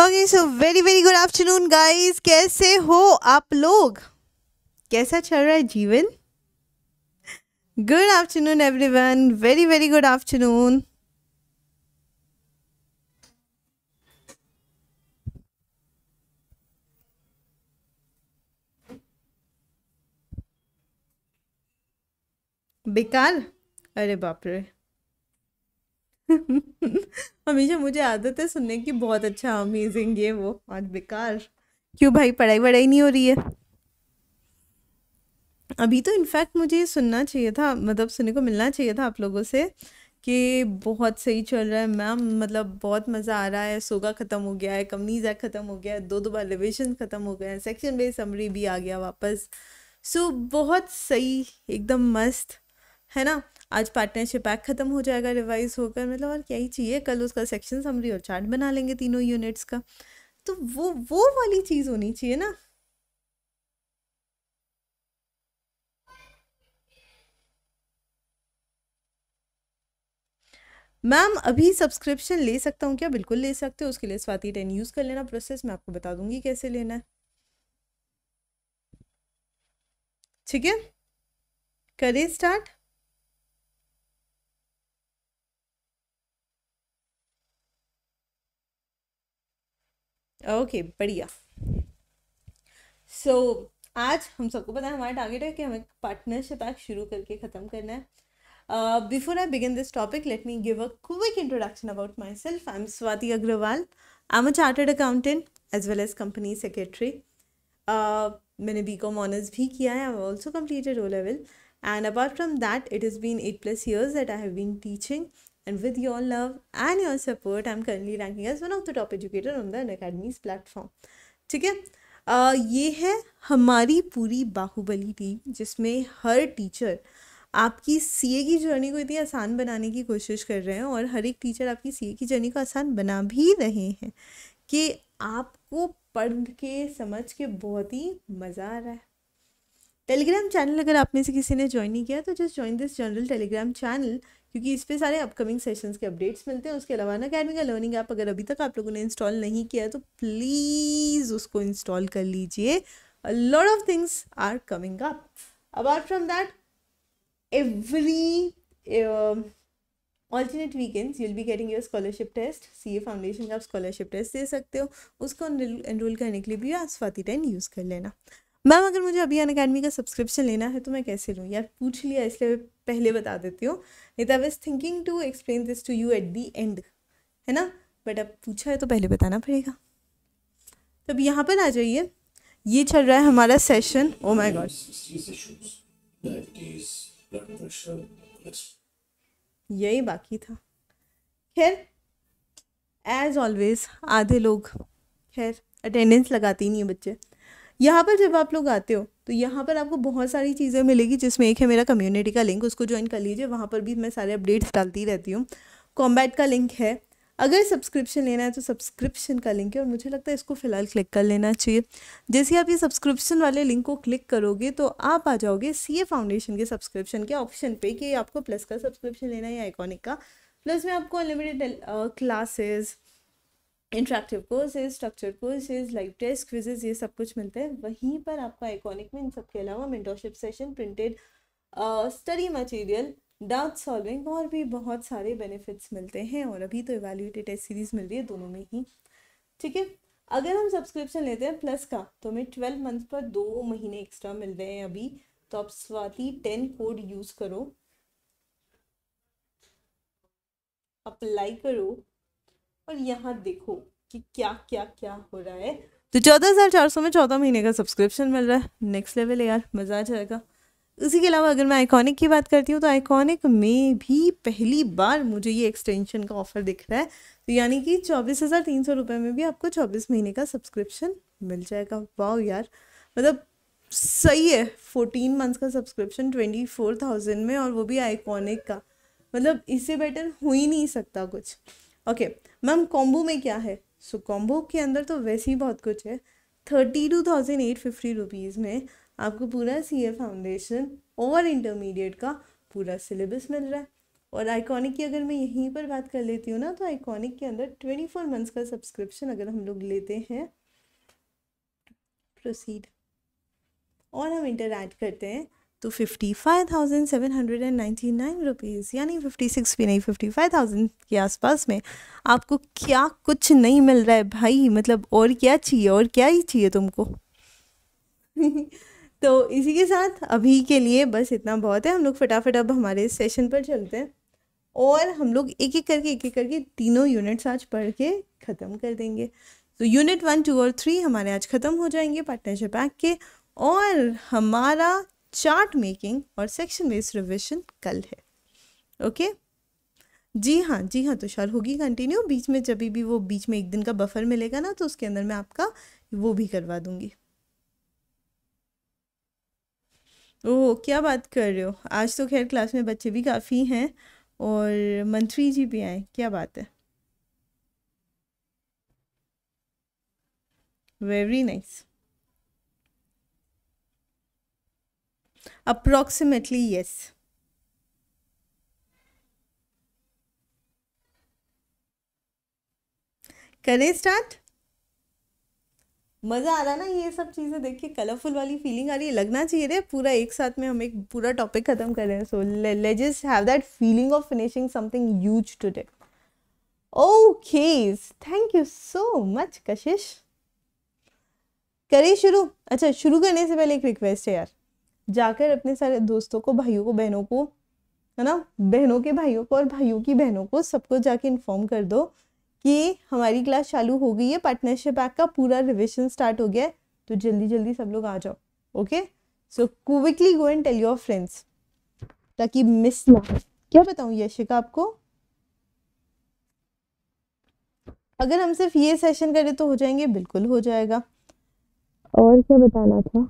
Okay so very very good afternoon guys कैसे हो आप लोग कैसा चल रहा है जीवन good afternoon everyone very very good afternoon बेकार अरे बाप रे हमेशा मुझे आदत है सुनने की बहुत अच्छा अमेजिंग ये वो आज बेकार क्यों भाई पढ़ाई वढ़ाई नहीं हो रही है अभी तो इनफैक्ट मुझे ये सुनना चाहिए था मतलब सुनने को मिलना चाहिए था आप लोगों से कि बहुत सही चल रहा है मैम मतलब बहुत मज़ा आ रहा है सोगा ख़त्म हो गया है कमनीज एक्ट ख़त्म हो गया है दो दो बार रिविजन ख़त्म हो गया है सेक्शन बे समरी भी आ गया वापस सो so, बहुत सही एकदम मस्त है ना आज पार्टनरशिप पैक खत्म हो जाएगा रिवाइज होकर मतलब और क्या ही चाहिए कल उसका सेक्शन समरी और चार्ट बना लेंगे तीनों यूनिट्स का तो वो वो वाली चीज़ होनी चाहिए ना मैम अभी सब्सक्रिप्शन ले सकता हूँ क्या बिल्कुल ले सकते हो उसके लिए स्वाति टेन यूज़ कर लेना प्रोसेस मैं आपको बता दूंगी कैसे लेना है ठीक है करें स्टार्ट ओके बढ़िया सो आज हम सबको पता है हमारा टारगेट है कि हमें पार्टनरशिप एक्ट शुरू करके ख़त्म करना है before I begin this topic let me give a quick introduction about myself I am Swati Agarwal I am a chartered accountant as well as company secretary मैंने बी कॉम ऑनर्स भी किया है I also completed O level and apart from that it is been eight plus years that I have been teaching And with your love and your support, I'm currently ranking as one of the top educator on the Academy's platform. ठीक है uh, ये है हमारी पूरी Baahubali team जिसमें हर teacher आपकी CA की जर्नी को इतनी आसान बनाने की कोशिश कर रहे हैं और हर एक टीचर आपकी सीए की जर्नी को आसान बना भी रहे हैं कि आपको पढ़ के समझ के बहुत ही मज़ा आ रहा है टेलीग्राम चैनल अगर आप में से किसी ने ज्वाइन नहीं किया तो just join this general Telegram channel क्योंकि इस पर सारे अपकमिंग सेशंस के अपडेट्स मिलते हैं उसके अलावा ना अकेडमी का लर्निंग ऐप अगर अभी तक आप लोगों ने इंस्टॉल नहीं किया है तो प्लीज़ उसको इंस्टॉल कर लीजिए lot of things are coming up apart from that every alternate weekends you'll be getting your scholarship test C A foundation का आप स्कॉलरशिप टेस्ट दे सकते हो उसको एनरोल करने के लिए भी आप स्वाति टेन यूज़ कर लेना मैम अगर मुझे अभी अन अकेडमी का सब्सक्रिप्शन लेना है तो मैं कैसे लूँ यार पूछ लिया इसलिए पहले बता देती हूँ नहीं तो I was thinking to explain this to you at the end है ना बट अब पूछा है तो पहले बताना पड़ेगा तो अब यहाँ पर आ जाइए ये चल रहा है हमारा सेशन ओ माय गॉड यही बाकी था खैर एज ऑलवेज आधे लोग खैर अटेंडेंस लगाते ही नहीं है बच्चे यहाँ पर जब आप लोग आते हो तो यहाँ पर आपको बहुत सारी चीज़ें मिलेगी जिसमें एक है मेरा कम्युनिटी का लिंक उसको ज्वाइन कर लीजिए वहाँ पर भी मैं सारे अपडेट्स डालती रहती हूँ कॉम्बैट का लिंक है अगर सब्सक्रिप्शन लेना है तो सब्सक्रिप्शन का लिंक है और मुझे लगता है इसको फ़िलहाल क्लिक कर लेना चाहिए जैसे आप ये सब्सक्रिप्शन वाले लिंक को क्लिक करोगे तो आप आ जाओगे सी ए फाउंडेशन के सब्सक्रिप्शन के ऑप्शन पे कि आपको प्लस का सब्सक्रिप्शन लेना है या आइकॉनिक का प्लस में आपको unlimited classes uh, interactive courses structure courses live test quizzes ये सब कुछ मिलते हैं वहीं पर आपका आइकॉनिक में इन सब के अलावा mentorship session printed study material doubt solving और भी बहुत सारे बेनिफिट्स मिलते हैं और अभी तो इवेल्यूटेड टेस्ट सीरीज मिल रही है दोनों में ही ठीक है अगर हम सब्सक्रिप्शन लेते हैं प्लस का तो हमें ट्वेल्व मंथ पर दो महीने एक्स्ट्रा मिल रहे हैं अभी तो आप स्वाति टेन कोड यूज़ करो अप्लाई करो और यहाँ देखो कि क्या क्या क्या हो रहा है तो चौदह हज़ार चार सौ में चौदह महीने का सब्सक्रिप्शन मिल रहा है नेक्स्ट लेवल यार मज़ा आ जाएगा उसी के अलावा अगर मैं आइकॉनिक की बात करती हूँ तो आइकॉनिक में भी पहली बार मुझे ये एक्सटेंशन का ऑफ़र दिख रहा है तो यानी कि चौबीस हज़ार तीन सौ रुपये में भी आपको चौबीस महीने का सब्सक्रिप्शन मिल जाएगा वाह यार मतलब सही है फोर्टीन मंथ्स का सब्सक्रिप्शन ट्वेंटी फोर थाउजेंड में और वो भी आइकॉनिक का मतलब इससे बेटर हो ही नहीं सकता कुछ ओके मैम कॉम्बो में क्या है सो so, कॉम्बो के अंदर तो वैसे ही बहुत कुछ है thirty two thousand eight fifty rupees में आपको पूरा सी ए फाउंडेशन और इंटरमीडिएट का पूरा सिलेबस मिल रहा है और आइकॉनिक की अगर मैं यहीं पर बात कर लेती हूँ ना तो आइकॉनिक के अंदर ट्वेंटी फोर मंथ्स का सब्सक्रिप्शन अगर हम लोग लेते हैं प्रोसीड और हम इंटर ऐड करते हैं तो fifty five thousand seven hundred and ninety nine rupees यानी फिफ्टी सिक्स भी नहीं फिफ्टी फाइव थाउजेंड के आसपास में आपको क्या कुछ नहीं मिल रहा है भाई मतलब और क्या चाहिए और क्या ही चाहिए तुमको तो इसी के साथ अभी के लिए बस इतना बहुत है हम लोग फटाफट अब हमारे सेशन पर चलते हैं और हम लोग एक एक करके एक एक करके तीनों यूनिट्स आज पढ़ के ख़त्म कर देंगे तो यूनिट वन टू और थ्री हमारे आज ख़त्म हो जाएंगे पार्टनरशिप एक्ट के और हमारा चार्ट मेकिंग और सेक्शन बेस्ड रिविजन कल है ओके जी हाँ जी हाँ तुषार होगी कंटिन्यू बीच में जब भी वो बीच में एक दिन का बफर मिलेगा ना तो उसके अंदर मैं आपका वो भी करवा दूंगी ओह क्या बात कर रहे हो आज तो खैर क्लास में बच्चे भी काफ़ी हैं और मंत्री जी भी आए क्या बात है very nice nice. approximately yes करें स्टार्ट मज़ा आ रहा ना ये सब चीज़ें देख के कलरफुल वाली फीलिंग आ रही है लगना चाहिए रे पूरा एक साथ में हम एक पूरा टॉपिक ख़त्म कर रहे हैं सो ले just have that feeling of finishing something huge today okay thank you so much Kashish करें शुरू अच्छा शुरू करने से पहले एक रिक्वेस्ट है यार जाकर अपने सारे दोस्तों को भाइयों को बहनों को है ना बहनों के भाइयों को और भाइयों की बहनों को सबको जाके इन्फॉर्म कर दो कि हमारी क्लास चालू हो गई है पार्टनरशिप एक्ट का पूरा रिविजन स्टार्ट हो गया तो जल्दी जल्दी सब लोग आ जाओ okay so quickly go and tell your friends ताकि मिस ना क्या बताऊँ यशिका आपको अगर हम सिर्फ ये सेशन करें तो हो जाएंगे बिल्कुल हो जाएगा और क्या बताना था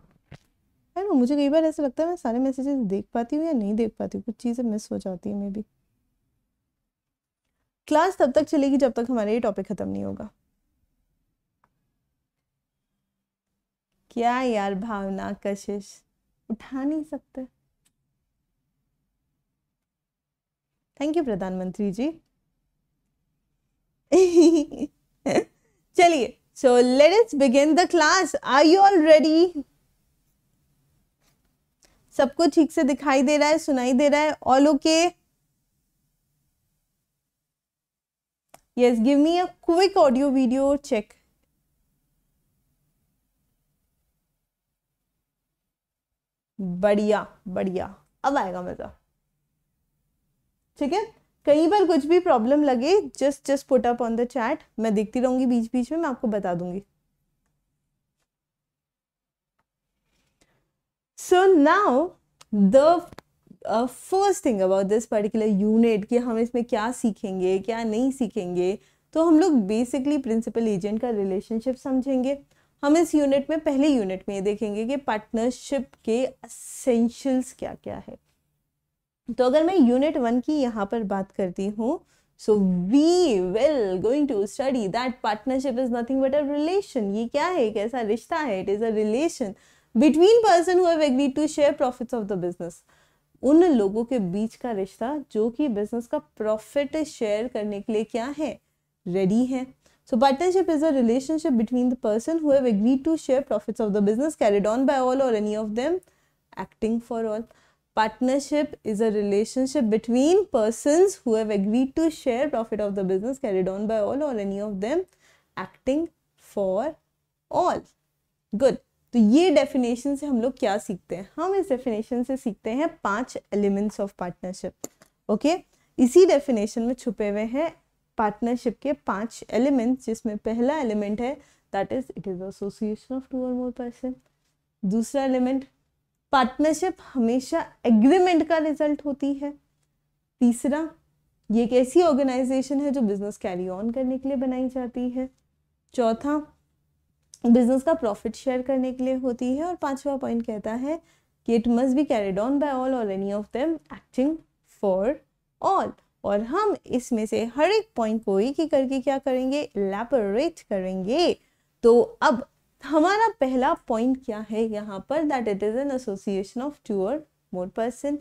आई नो मुझे कई बार ऐसा लगता है मैं सारे मैसेजेस देख पाती हूँ या नहीं देख पाती हूँ कुछ चीज़ें मिस हो जाती है मे बी क्लास तब तक चलेगी जब तक हमारा ये टॉपिक ख़त्म नहीं होगा क्या यार भावना कशिश उठा नहीं सकते थैंक यू प्रधानमंत्री जी चलिए so let's begin the class are you all ready सबको ठीक से दिखाई दे रहा है सुनाई दे रहा है all okay yes give me a quick audio video check बढ़िया बढ़िया अब आएगा मजा ठीक है कहीं पर कुछ भी प्रॉब्लम लगे just just put up on the chat मैं देखती रहूंगी बीच बीच में मैं आपको बता दूंगी so now the first thing about this particular unit कि हम इसमें क्या सीखेंगे क्या नहीं सीखेंगे तो हम लोग बेसिकली प्रिंसिपल एजेंट का रिलेशनशिप समझेंगे हम इस यूनिट में पहले यूनिट में ये देखेंगे कि पार्टनरशिप के असेंशियल्स क्या क्या है तो अगर मैं यूनिट वन की यहाँ पर बात करती हूँ so we will going to study that partnership is nothing but a relation ये क्या है कैसा रिश्ता है it is a relation between person who agreed to share profit of the business उन लोगों के बीच का रिश्ता जो कि बिजनेस का प्रॉफिट शेयर करने के लिए क्या है रेडी है so partnership is a relationship between the person agreed to share profits of the business carried on by all or any of them acting for all partnership is a relationship between person who agreed to share profit of the business carried on by all or any of them acting for all good तो ये definition से हम लोग क्या सीखते हैं हम इस डेफिनेशन से सीखते हैं पांच एलिमेंट्स ऑफ पार्टनरशिप ओके इसी डेफिनेशन में छुपे हुए हैं पार्टनरशिप के पांच एलिमेंट्स जिसमें पहला एलिमेंट है that is it is association of two or more person दूसरा एलिमेंट पार्टनरशिप हमेशा एग्रीमेंट का रिजल्ट होती है तीसरा ये एक ऐसी ऑर्गेनाइजेशन है जो बिजनेस कैरी ऑन करने के लिए बनाई जाती है चौथा बिजनेस का प्रॉफिट शेयर करने के लिए होती है और पांचवा पॉइंट कहता है कि it must be carried on by all or any of them acting for all और हम इसमें से हर एक पॉइंट को एक ही करके क्या करेंगे इलेबोरेट करेंगे तो अब हमारा पहला पॉइंट क्या है यहाँ पर that it is an association of two or more person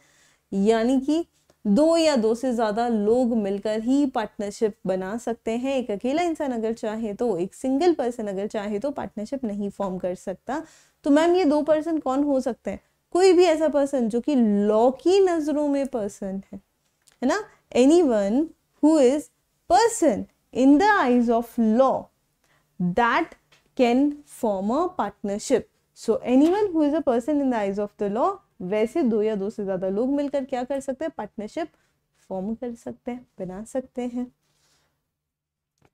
यानी कि दो या दो से ज़्यादा लोग मिलकर ही पार्टनरशिप बना सकते हैं एक अकेला इंसान अगर चाहे तो एक सिंगल पर्सन अगर चाहे तो पार्टनरशिप नहीं फॉर्म कर सकता तो मैम ये दो पर्सन कौन हो सकते हैं कोई भी ऐसा पर्सन जो कि लॉ की नज़रों में पर्सन है है ना any one who is in the eyes of law that can form a partnership so any one who is a person in the eyes of the law वैसे दो या दो से ज़्यादा लोग मिलकर क्या कर सकते हैं पार्टनरशिप फॉर्म कर सकते हैं बना सकते हैं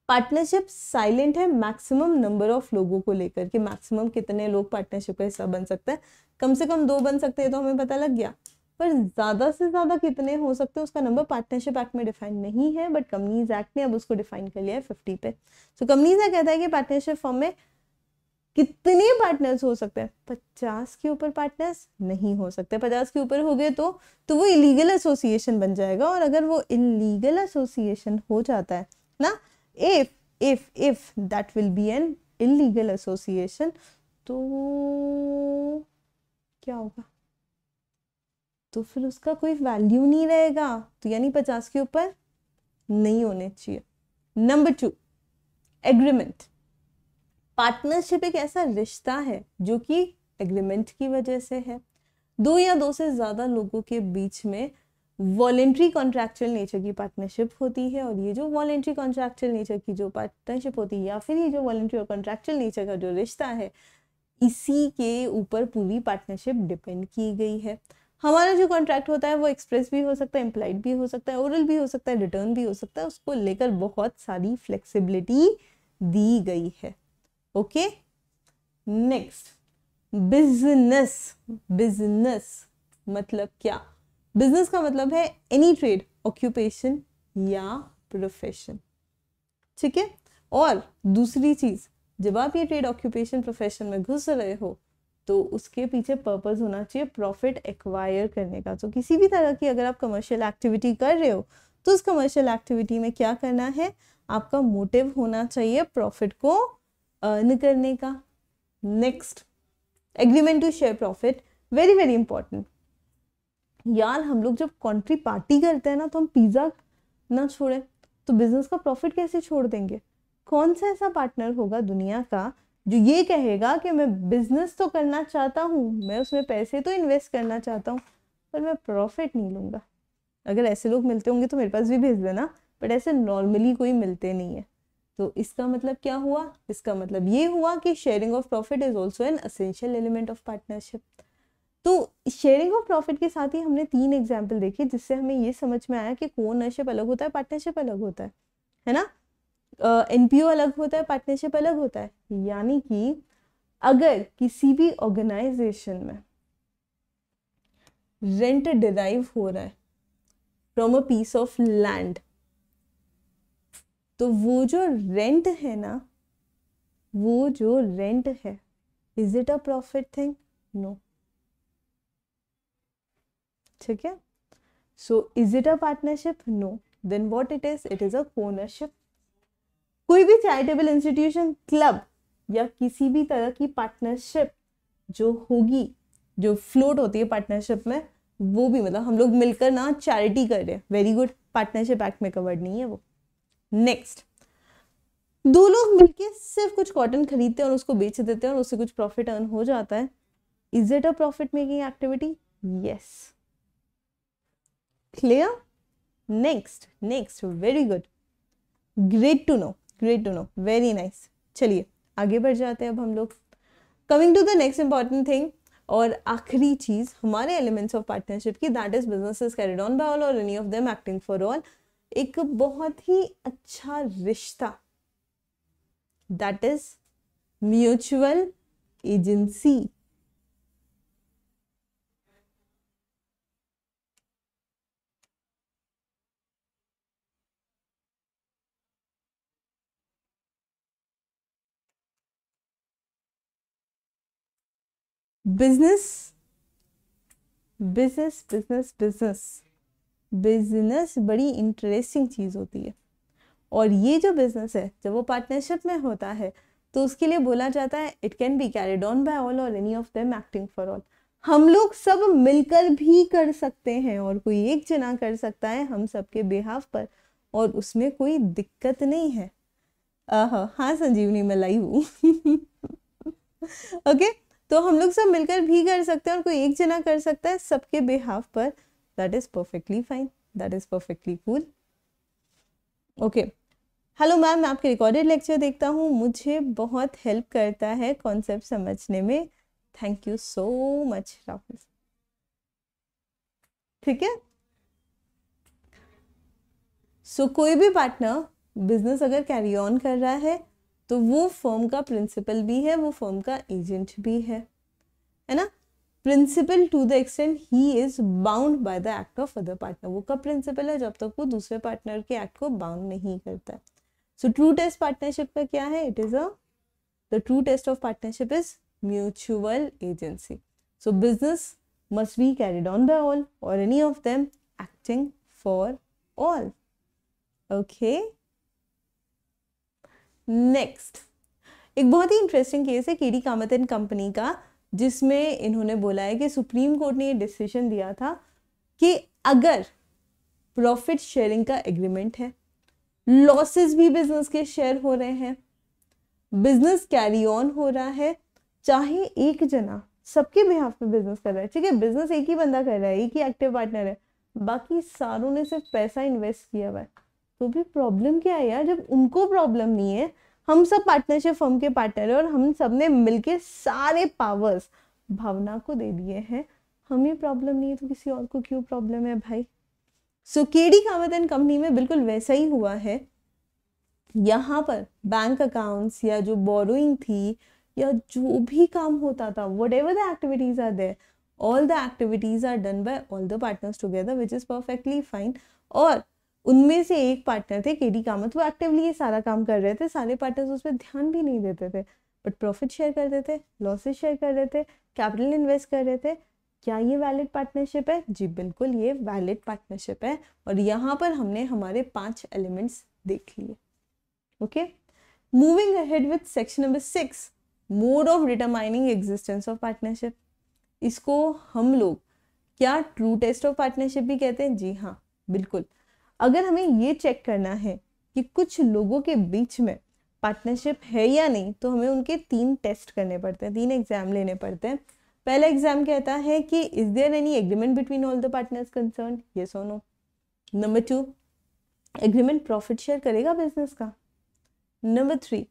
पार्टनरशिप साइलेंट है मैक्सिमम नंबर ऑफ लोगों को लेकर कि मैक्सिमम कितने लोग पार्टनरशिप का हिस्सा बन सकते हैं कम से कम दो बन सकते हैं तो हमें पता लग गया पर ज़्यादा से ज़्यादा कितने हो सकते हैं उसका नंबर पार्टनरशिप एक्ट में डिफाइन नहीं है बट कंपनीज एक्ट ने अब उसको डिफाइन कर लिया है फिफ्टी पे सो कंपनीज एक्ट कहता है कि पार्टनरशिप फॉर्म में कितने पार्टनर्स हो सकते हैं पचास के ऊपर पार्टनर्स नहीं हो सकते पचास के ऊपर हो गए तो तो वो इलीगल एसोसिएशन बन जाएगा और अगर वो इलीगल एसोसिएशन हो जाता है ना if if if that will be an illegal association तो क्या होगा तो फिर उसका कोई वैल्यू नहीं रहेगा तो यानी पचास के ऊपर नहीं होने चाहिए नंबर टू एग्रीमेंट पार्टनरशिप एक ऐसा रिश्ता है जो कि एग्रीमेंट की वजह से है दो या दो से ज़्यादा लोगों के बीच में वॉलेंट्री कॉन्ट्रैक्चुअल नेचर की पार्टनरशिप होती है और ये जो वॉलेंट्री कॉन्ट्रैक्चुअल नेचर की जो पार्टनरशिप होती है या फिर ये जो वॉलेंट्री और कॉन्ट्रैक्चुअल नेचर का जो रिश्ता है इसी के ऊपर पूरी पार्टनरशिप डिपेंड की गई है हमारा जो कॉन्ट्रैक्ट होता है वो एक्सप्रेस भी हो सकता है एम्प्लाइड भी हो सकता है ओरल भी हो सकता है रिटर्न भी हो सकता है उसको लेकर बहुत सारी फ्लेक्सिबिलिटी दी गई है ओके नेक्स्ट बिजनेस बिजनेस मतलब क्या बिजनेस का मतलब है एनी ट्रेड ऑक्यूपेशन या प्रोफेशन ठीक है और दूसरी चीज जब आप ये ट्रेड ऑक्यूपेशन प्रोफेशन में घुस रहे हो तो उसके पीछे पर्पज होना चाहिए प्रॉफिट एक्वायर करने का तो किसी भी तरह की अगर आप कमर्शियल एक्टिविटी कर रहे हो तो उस कमर्शियल एक्टिविटी में क्या करना है आपका मोटिव होना चाहिए प्रॉफिट को अर्न करने का next agreement to share profit very very important यार हम लोग जब कंट्री पार्टी करते हैं ना तो हम पिज़्ज़ा ना छोड़ें तो बिजनेस का प्रॉफिट कैसे छोड़ देंगे कौन सा ऐसा पार्टनर होगा दुनिया का जो ये कहेगा कि मैं बिजनेस तो करना चाहता हूँ मैं उसमें पैसे तो इन्वेस्ट करना चाहता हूँ पर मैं प्रॉफिट नहीं लूँगा अगर ऐसे लोग मिलते होंगे तो मेरे पास भी भेज देना बट ऐसे नॉर्मली कोई मिलते नहीं है तो इसका मतलब क्या हुआ इसका मतलब ये हुआ कि sharing of profit is also an essential element of partnership तो शेयरिंग ऑफ प्रॉफिट के साथ ही हमने तीन एग्जाम्पल देखे जिससे हमें ये समझ में आया कि को ओनरशिप अलग होता है पार्टनरशिप अलग होता है है ना एन uh, अलग होता है पार्टनरशिप अलग होता है यानी कि अगर किसी भी ऑर्गेनाइजेशन में रेंट डिराइव हो रहा है from a piece of land तो वो जो रेंट है ना वो जो रेंट है is it a profit thing no ठीक है so is it a partnership no then what it is it is a ownership कोई भी चैरिटेबल इंस्टीट्यूशन क्लब या किसी भी तरह की पार्टनरशिप जो होगी जो फ्लोट होती है पार्टनरशिप में वो भी मतलब हम लोग मिलकर ना चैरिटी कर रहे हैं वेरी गुड पार्टनरशिप एक्ट में कवर्ड नहीं है वो नेक्स्ट दो लोग मिलके सिर्फ कुछ कॉटन खरीदते हैं और उसको बेच देते हैं और उससे कुछ प्रॉफिट अर्न हो जाता है is it a profit making activity yes clear next next very good great to know great to know very nice चलिए आगे बढ़ जाते हैं अब हम लोग coming to the next important thing और आखिरी चीज हमारे एलिमेंट्स ऑफ पार्टनरशिप की that is business is carried on by all or any of them acting for all एक बहुत ही अच्छा रिश्ता that is mutual agency business business business business business बड़ी इंटरेस्टिंग चीज़ होती है और ये जो बिजनेस है जब वो पार्टनरशिप में होता है तो उसके लिए बोला जाता है it can be carried on by all or any of them acting for all हम लोग सब मिलकर भी कर सकते हैं और कोई एक जना कर सकता है हम सबके बिहाफ पर और उसमें कोई दिक्कत नहीं है आह हाँ संजीवनी मैं लाई हूँ ओके तो हम लोग सब मिलकर भी कर सकते हैं और कोई एक जना कर सकता है सबके बिहाफ पर that is perfectly fine that is perfectly cool okay hello ma'am मैं आपके रिकॉर्डेड लेक्चर देखता हूँ मुझे बहुत हेल्प करता है कॉन्सेप्ट समझने में thank you so much Rahul ठीक है सो so, कोई भी पार्टनर बिजनेस अगर कैरी ऑन कर रहा है तो वो फर्म का प्रिंसिपल भी है वो फर्म का एजेंट भी है है ना principal to the extent he is bound by the act of other partner वो कब प्रिंसिपल है जब तक वो दूसरे पार्टनर के एक्ट को बाउंड नहीं करता सो ट्रू टेस्ट पार्टनरशिप का क्या है it is a the true test of partnership is mutual agency so business must be carried on by all or any of them acting for all okay next एक बहुत ही interesting case है KD Kamath and company का जिसमें इन्होंने बोला है कि सुप्रीम कोर्ट ने ये डिसीजन दिया था कि अगर प्रॉफिट शेयरिंग का एग्रीमेंट है लॉसेस भी बिजनेस के शेयर हो रहे हैं बिजनेस कैरी ऑन हो रहा है चाहे एक जना सबके बिहाफ पे बिजनेस कर रहा है ठीक है बिजनेस एक ही बंदा कर रहा है एक ही एक्टिव पार्टनर है बाकी सारों ने सिर्फ पैसा इन्वेस्ट किया हुआ है तो भी प्रॉब्लम क्या है यार जब उनको प्रॉब्लम नहीं है हम सब पार्टनरशिप फर्म के पार्टनर हैं और हम सब ने मिलके सारे पावर्स भावना को दे दिए हैं हमें प्रॉब्लम नहीं है तो किसी और को क्यों प्रॉब्लम है भाई सो के डी कामत एंड कंपनी में बिल्कुल वैसा ही हुआ है यहाँ पर बैंक अकाउंट्स या जो बोरोइंग थी या जो भी काम होता था whatever the activities are there all the activities are done by all the partners together which is perfectly fine और उनमें से एक पार्टनर थे केडी कामत वो एक्टिवली ये सारा काम कर रहे थे सारे पार्टनर्स उस पर ध्यान भी नहीं देते थे बट प्रॉफिट शेयर कर रहे थे लॉसेज शेयर कर रहे थे कैपिटल इन्वेस्ट कर रहे थे क्या ये वैलिड पार्टनरशिप है जी बिल्कुल ये वैलिड पार्टनरशिप है और यहाँ पर हमने हमारे पांच एलिमेंट्स देख लिए okay moving ahead with section number six mode of determining existence of partnership इसको हम लोग क्या ट्रू टेस्ट ऑफ पार्टनरशिप भी कहते हैं जी हाँ बिल्कुल अगर हमें ये चेक करना है कि कुछ लोगों के बीच में पार्टनरशिप है या नहीं तो हमें उनके तीन टेस्ट करने पड़ते हैं तीन एग्जाम लेने पड़ते हैं पहला एग्जाम कहता है कि is there any agreement between all the partners concern ये so no number two agreement profit share करेगा बिजनेस का number three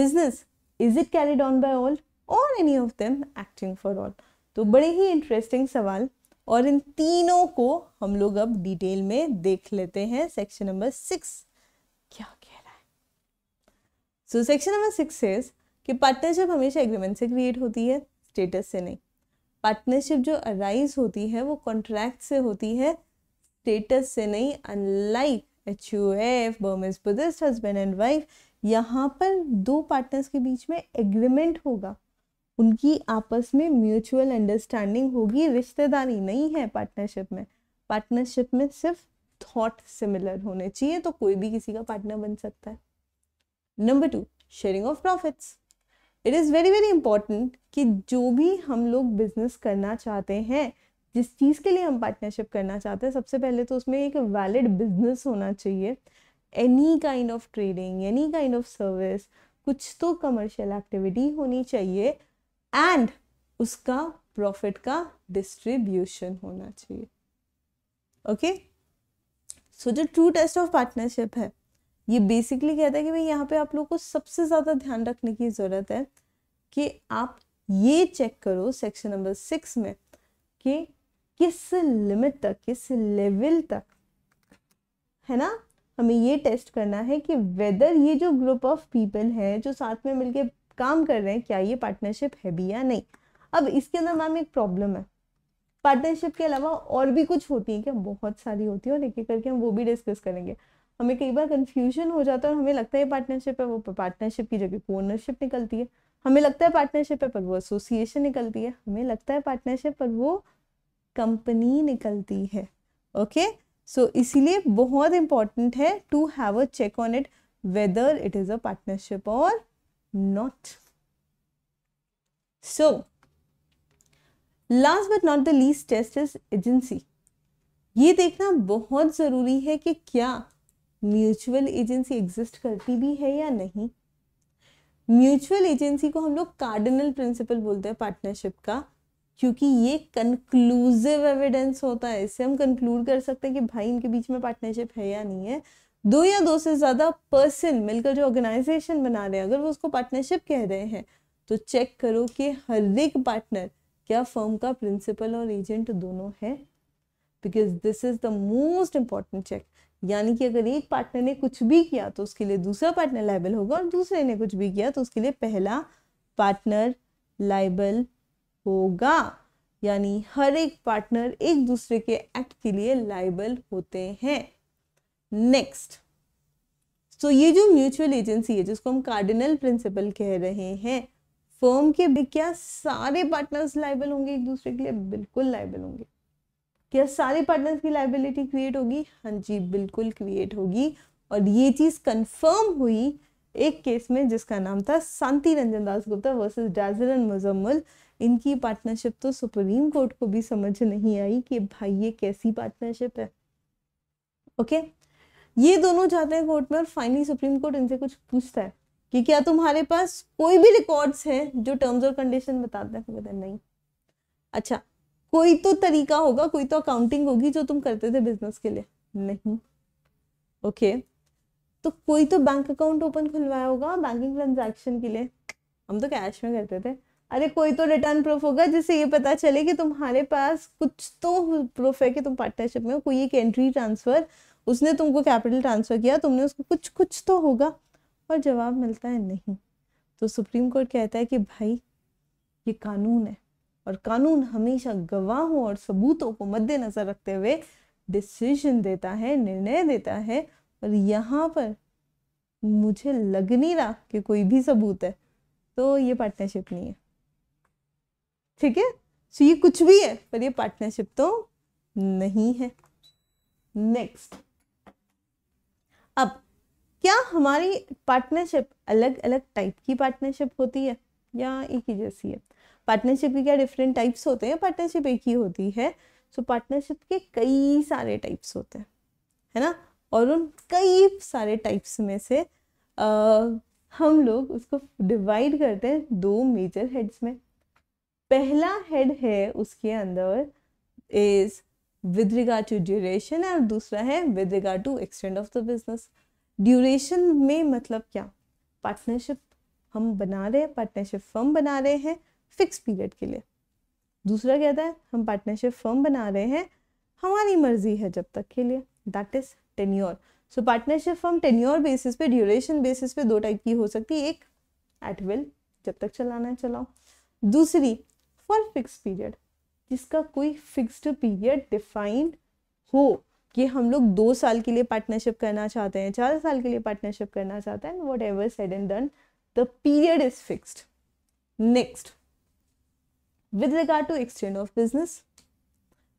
business is it carried on by all or any of them acting for all तो बड़े ही interesting सवाल और इन तीनों को हम लोग अब डिटेल में देख लेते हैं सेक्शन नंबर सिक्स क्या कह रहा है so section number six is कि पार्टनरशिप हमेशा एग्रीमेंट से क्रिएट होती है स्टेटस से नहीं पार्टनरशिप जो अराइज होती है वो कॉन्ट्रैक्ट से होती है स्टेटस से नहीं unlike H U F Burmese Buddhist and wife यहाँ पर दो पार्टनर्स के बीच में एग्रीमेंट होगा उनकी आपस में म्यूचुअल अंडरस्टैंडिंग होगी रिश्तेदारी नहीं है पार्टनरशिप में पार्टनरशिप में सिर्फ थॉट सिमिलर होने चाहिए तो कोई भी किसी का पार्टनर बन सकता है number two sharing of profits it is very very important कि जो भी हम लोग बिजनेस करना चाहते हैं जिस चीज़ के लिए हम पार्टनरशिप करना चाहते हैं सबसे पहले तो उसमें एक वैलिड बिजनेस होना चाहिए any kind of trading any kind of service कुछ तो कमर्शियल एक्टिविटी होनी चाहिए एंड उसका प्रॉफिट का डिस्ट्रीब्यूशन होना चाहिए ओके सो जो ट्रू टेस्ट ऑफ पार्टनरशिप है ये बेसिकली कहता है कि भाई यहाँ पे आप लोग को सबसे ज़्यादा ध्यान रखने की ज़रूरत है कि आप ये चेक करो सेक्शन नंबर सिक्स में कि किस लिमिट तक किस लेवल तक है ना हमें ये टेस्ट करना है कि वेदर ये जो ग्रुप ऑफ पीपल हैं जो साथ में मिलके काम कर रहे हैं क्या ये पार्टनरशिप है भी या नहीं अब इसके अंदर मैम एक प्रॉब्लम है पार्टनरशिप के अलावा और भी कुछ होती है क्या बहुत सारी होती है और एक एक करके हम वो भी डिस्कस करेंगे हमें कई बार कन्फ्यूजन हो जाता है और हमें लगता है पार्टनरशिप है वो पार्टनरशिप की जगह को ओनरशिप निकलती है हमें लगता है पार्टनरशिप है पर वो एसोसिएशन निकलती है हमें लगता है पार्टनरशिप पर वो कंपनी निकलती है ओके सो इसीलिए बहुत इंपॉर्टेंट है to have a check on it whether it is a partnership or not. So, last but not the least test is agency ये देखना बहुत ज़रूरी है कि क्या म्यूचुअल एजेंसी एग्जिस्ट करती भी है या नहीं म्यूचुअल एजेंसी को हम लोग कार्डिनल प्रिंसिपल बोलते हैं पार्टनरशिप का क्योंकि ये कंक्लूसिव एविडेंस होता है इससे हम कंक्लूड कर सकते हैं कि भाई इनके बीच में पार्टनरशिप है या नहीं है दो या दो से ज़्यादा पर्सन मिलकर जो ऑर्गेनाइजेशन बना रहे हैं अगर वो उसको पार्टनरशिप कह रहे हैं तो चेक करो कि हर एक पार्टनर क्या फर्म का प्रिंसिपल और एजेंट दोनों है because this is the most important check यानी कि अगर एक पार्टनर ने कुछ भी किया तो उसके लिए दूसरा पार्टनर लाइबल होगा और दूसरे ने कुछ भी किया तो उसके लिए पहला पार्टनर लाइबल होगा यानी हर एक पार्टनर एक दूसरे के एक्ट के लिए लाइबल होते हैं नेक्स्ट सो ये जो म्यूचुअल एजेंसी है जिसको हम कार्डिनल प्रिंसिपल कह रहे हैं फर्म के भी क्या सारे पार्टनर्स लाइबल होंगे एक दूसरे के लिए बिल्कुल लाइबल होंगे क्या सारे पार्टनर्स की लाइबिलिटी क्रिएट होगी हाँ जी बिल्कुल क्रिएट होगी और ये चीज़ कंफर्म हुई एक केस में जिसका नाम था शांति रंजन दास गुप्ता वर्सेज डाजर मुजम्मल इनकी पार्टनरशिप तो सुप्रीम कोर्ट को भी समझ नहीं आई कि भाई ये कैसी पार्टनरशिप है ओके okay? ये दोनों जाते हैं कोर्ट में और फाइनली सुप्रीम कोर्ट इनसे कुछ पूछता है कि क्या तुम्हारे पास कोई भी रिकॉर्ड्स है जो टर्म्स और कंडीशन बताते हैं कहते नहीं अच्छा कोई तो तरीका होगा कोई तो अकाउंटिंग होगी जो तुम करते थे बिजनेस के लिए नहीं ओके okay. तो कोई तो बैंक अकाउंट ओपन खुलवाया होगा बैंकिंग ट्रांजैक्शन के लिए हम तो कैश में करते थे अरे कोई तो रिटर्न प्रूफ होगा जिससे ये पता चले कि तुम्हारे पास कुछ तो प्रूफ है कि तुम पार्टनरशिप में हो कोई एक एंट्री ट्रांसफर उसने तुमको कैपिटल ट्रांसफ़र किया तुमने उसको कुछ कुछ तो होगा और जवाब मिलता है नहीं तो सुप्रीम कोर्ट कहता है कि भाई ये कानून है और कानून हमेशा गवाहों और सबूतों को मद्देनजर रखते हुए डिसीजन देता है निर्णय देता है और यहाँ पर मुझे लग नहीं रहा कि कोई भी सबूत है तो ये पार्टनरशिप नहीं है ठीक है सो तो ये कुछ भी है पर ये पार्टनरशिप तो नहीं है नेक्स्ट अब क्या हमारी पार्टनरशिप अलग अलग टाइप की पार्टनरशिप होती है या एक ही जैसी है पार्टनरशिप के क्या डिफरेंट टाइप्स होते हैं पार्टनरशिप एक ही होती है सो so, पार्टनरशिप के कई सारे टाइप्स होते हैं है ना और उन कई सारे टाइप्स में से आ, हम लोग उसको डिवाइड करते हैं दो मेजर हेड्स में पहला हेड है उसके अंदर is with regard to duration और दूसरा है with regard to extent of the business duration में मतलब क्या पार्टनरशिप हम बना रहे हैं पार्टनरशिप फर्म बना रहे हैं फिक्स पीरियड के लिए दूसरा कहता है हम पार्टनरशिप फर्म बना रहे हैं हमारी मर्जी है जब तक के लिए that is tenure so partnership firm tenure basis पे ड्यूरेशन बेसिस पे दो टाइप की हो सकती है एक एट विल जब तक चलाना है चलाओ दूसरी फॉर फिक्स पीरियड जिसका कोई फिक्स्ड पीरियड डिफाइंड हो कि हम लोग दो साल के लिए पार्टनरशिप करना चाहते हैं चार साल के लिए पार्टनरशिप करना चाहते हैं whatever said and done the period is fixed next with regard to extent of business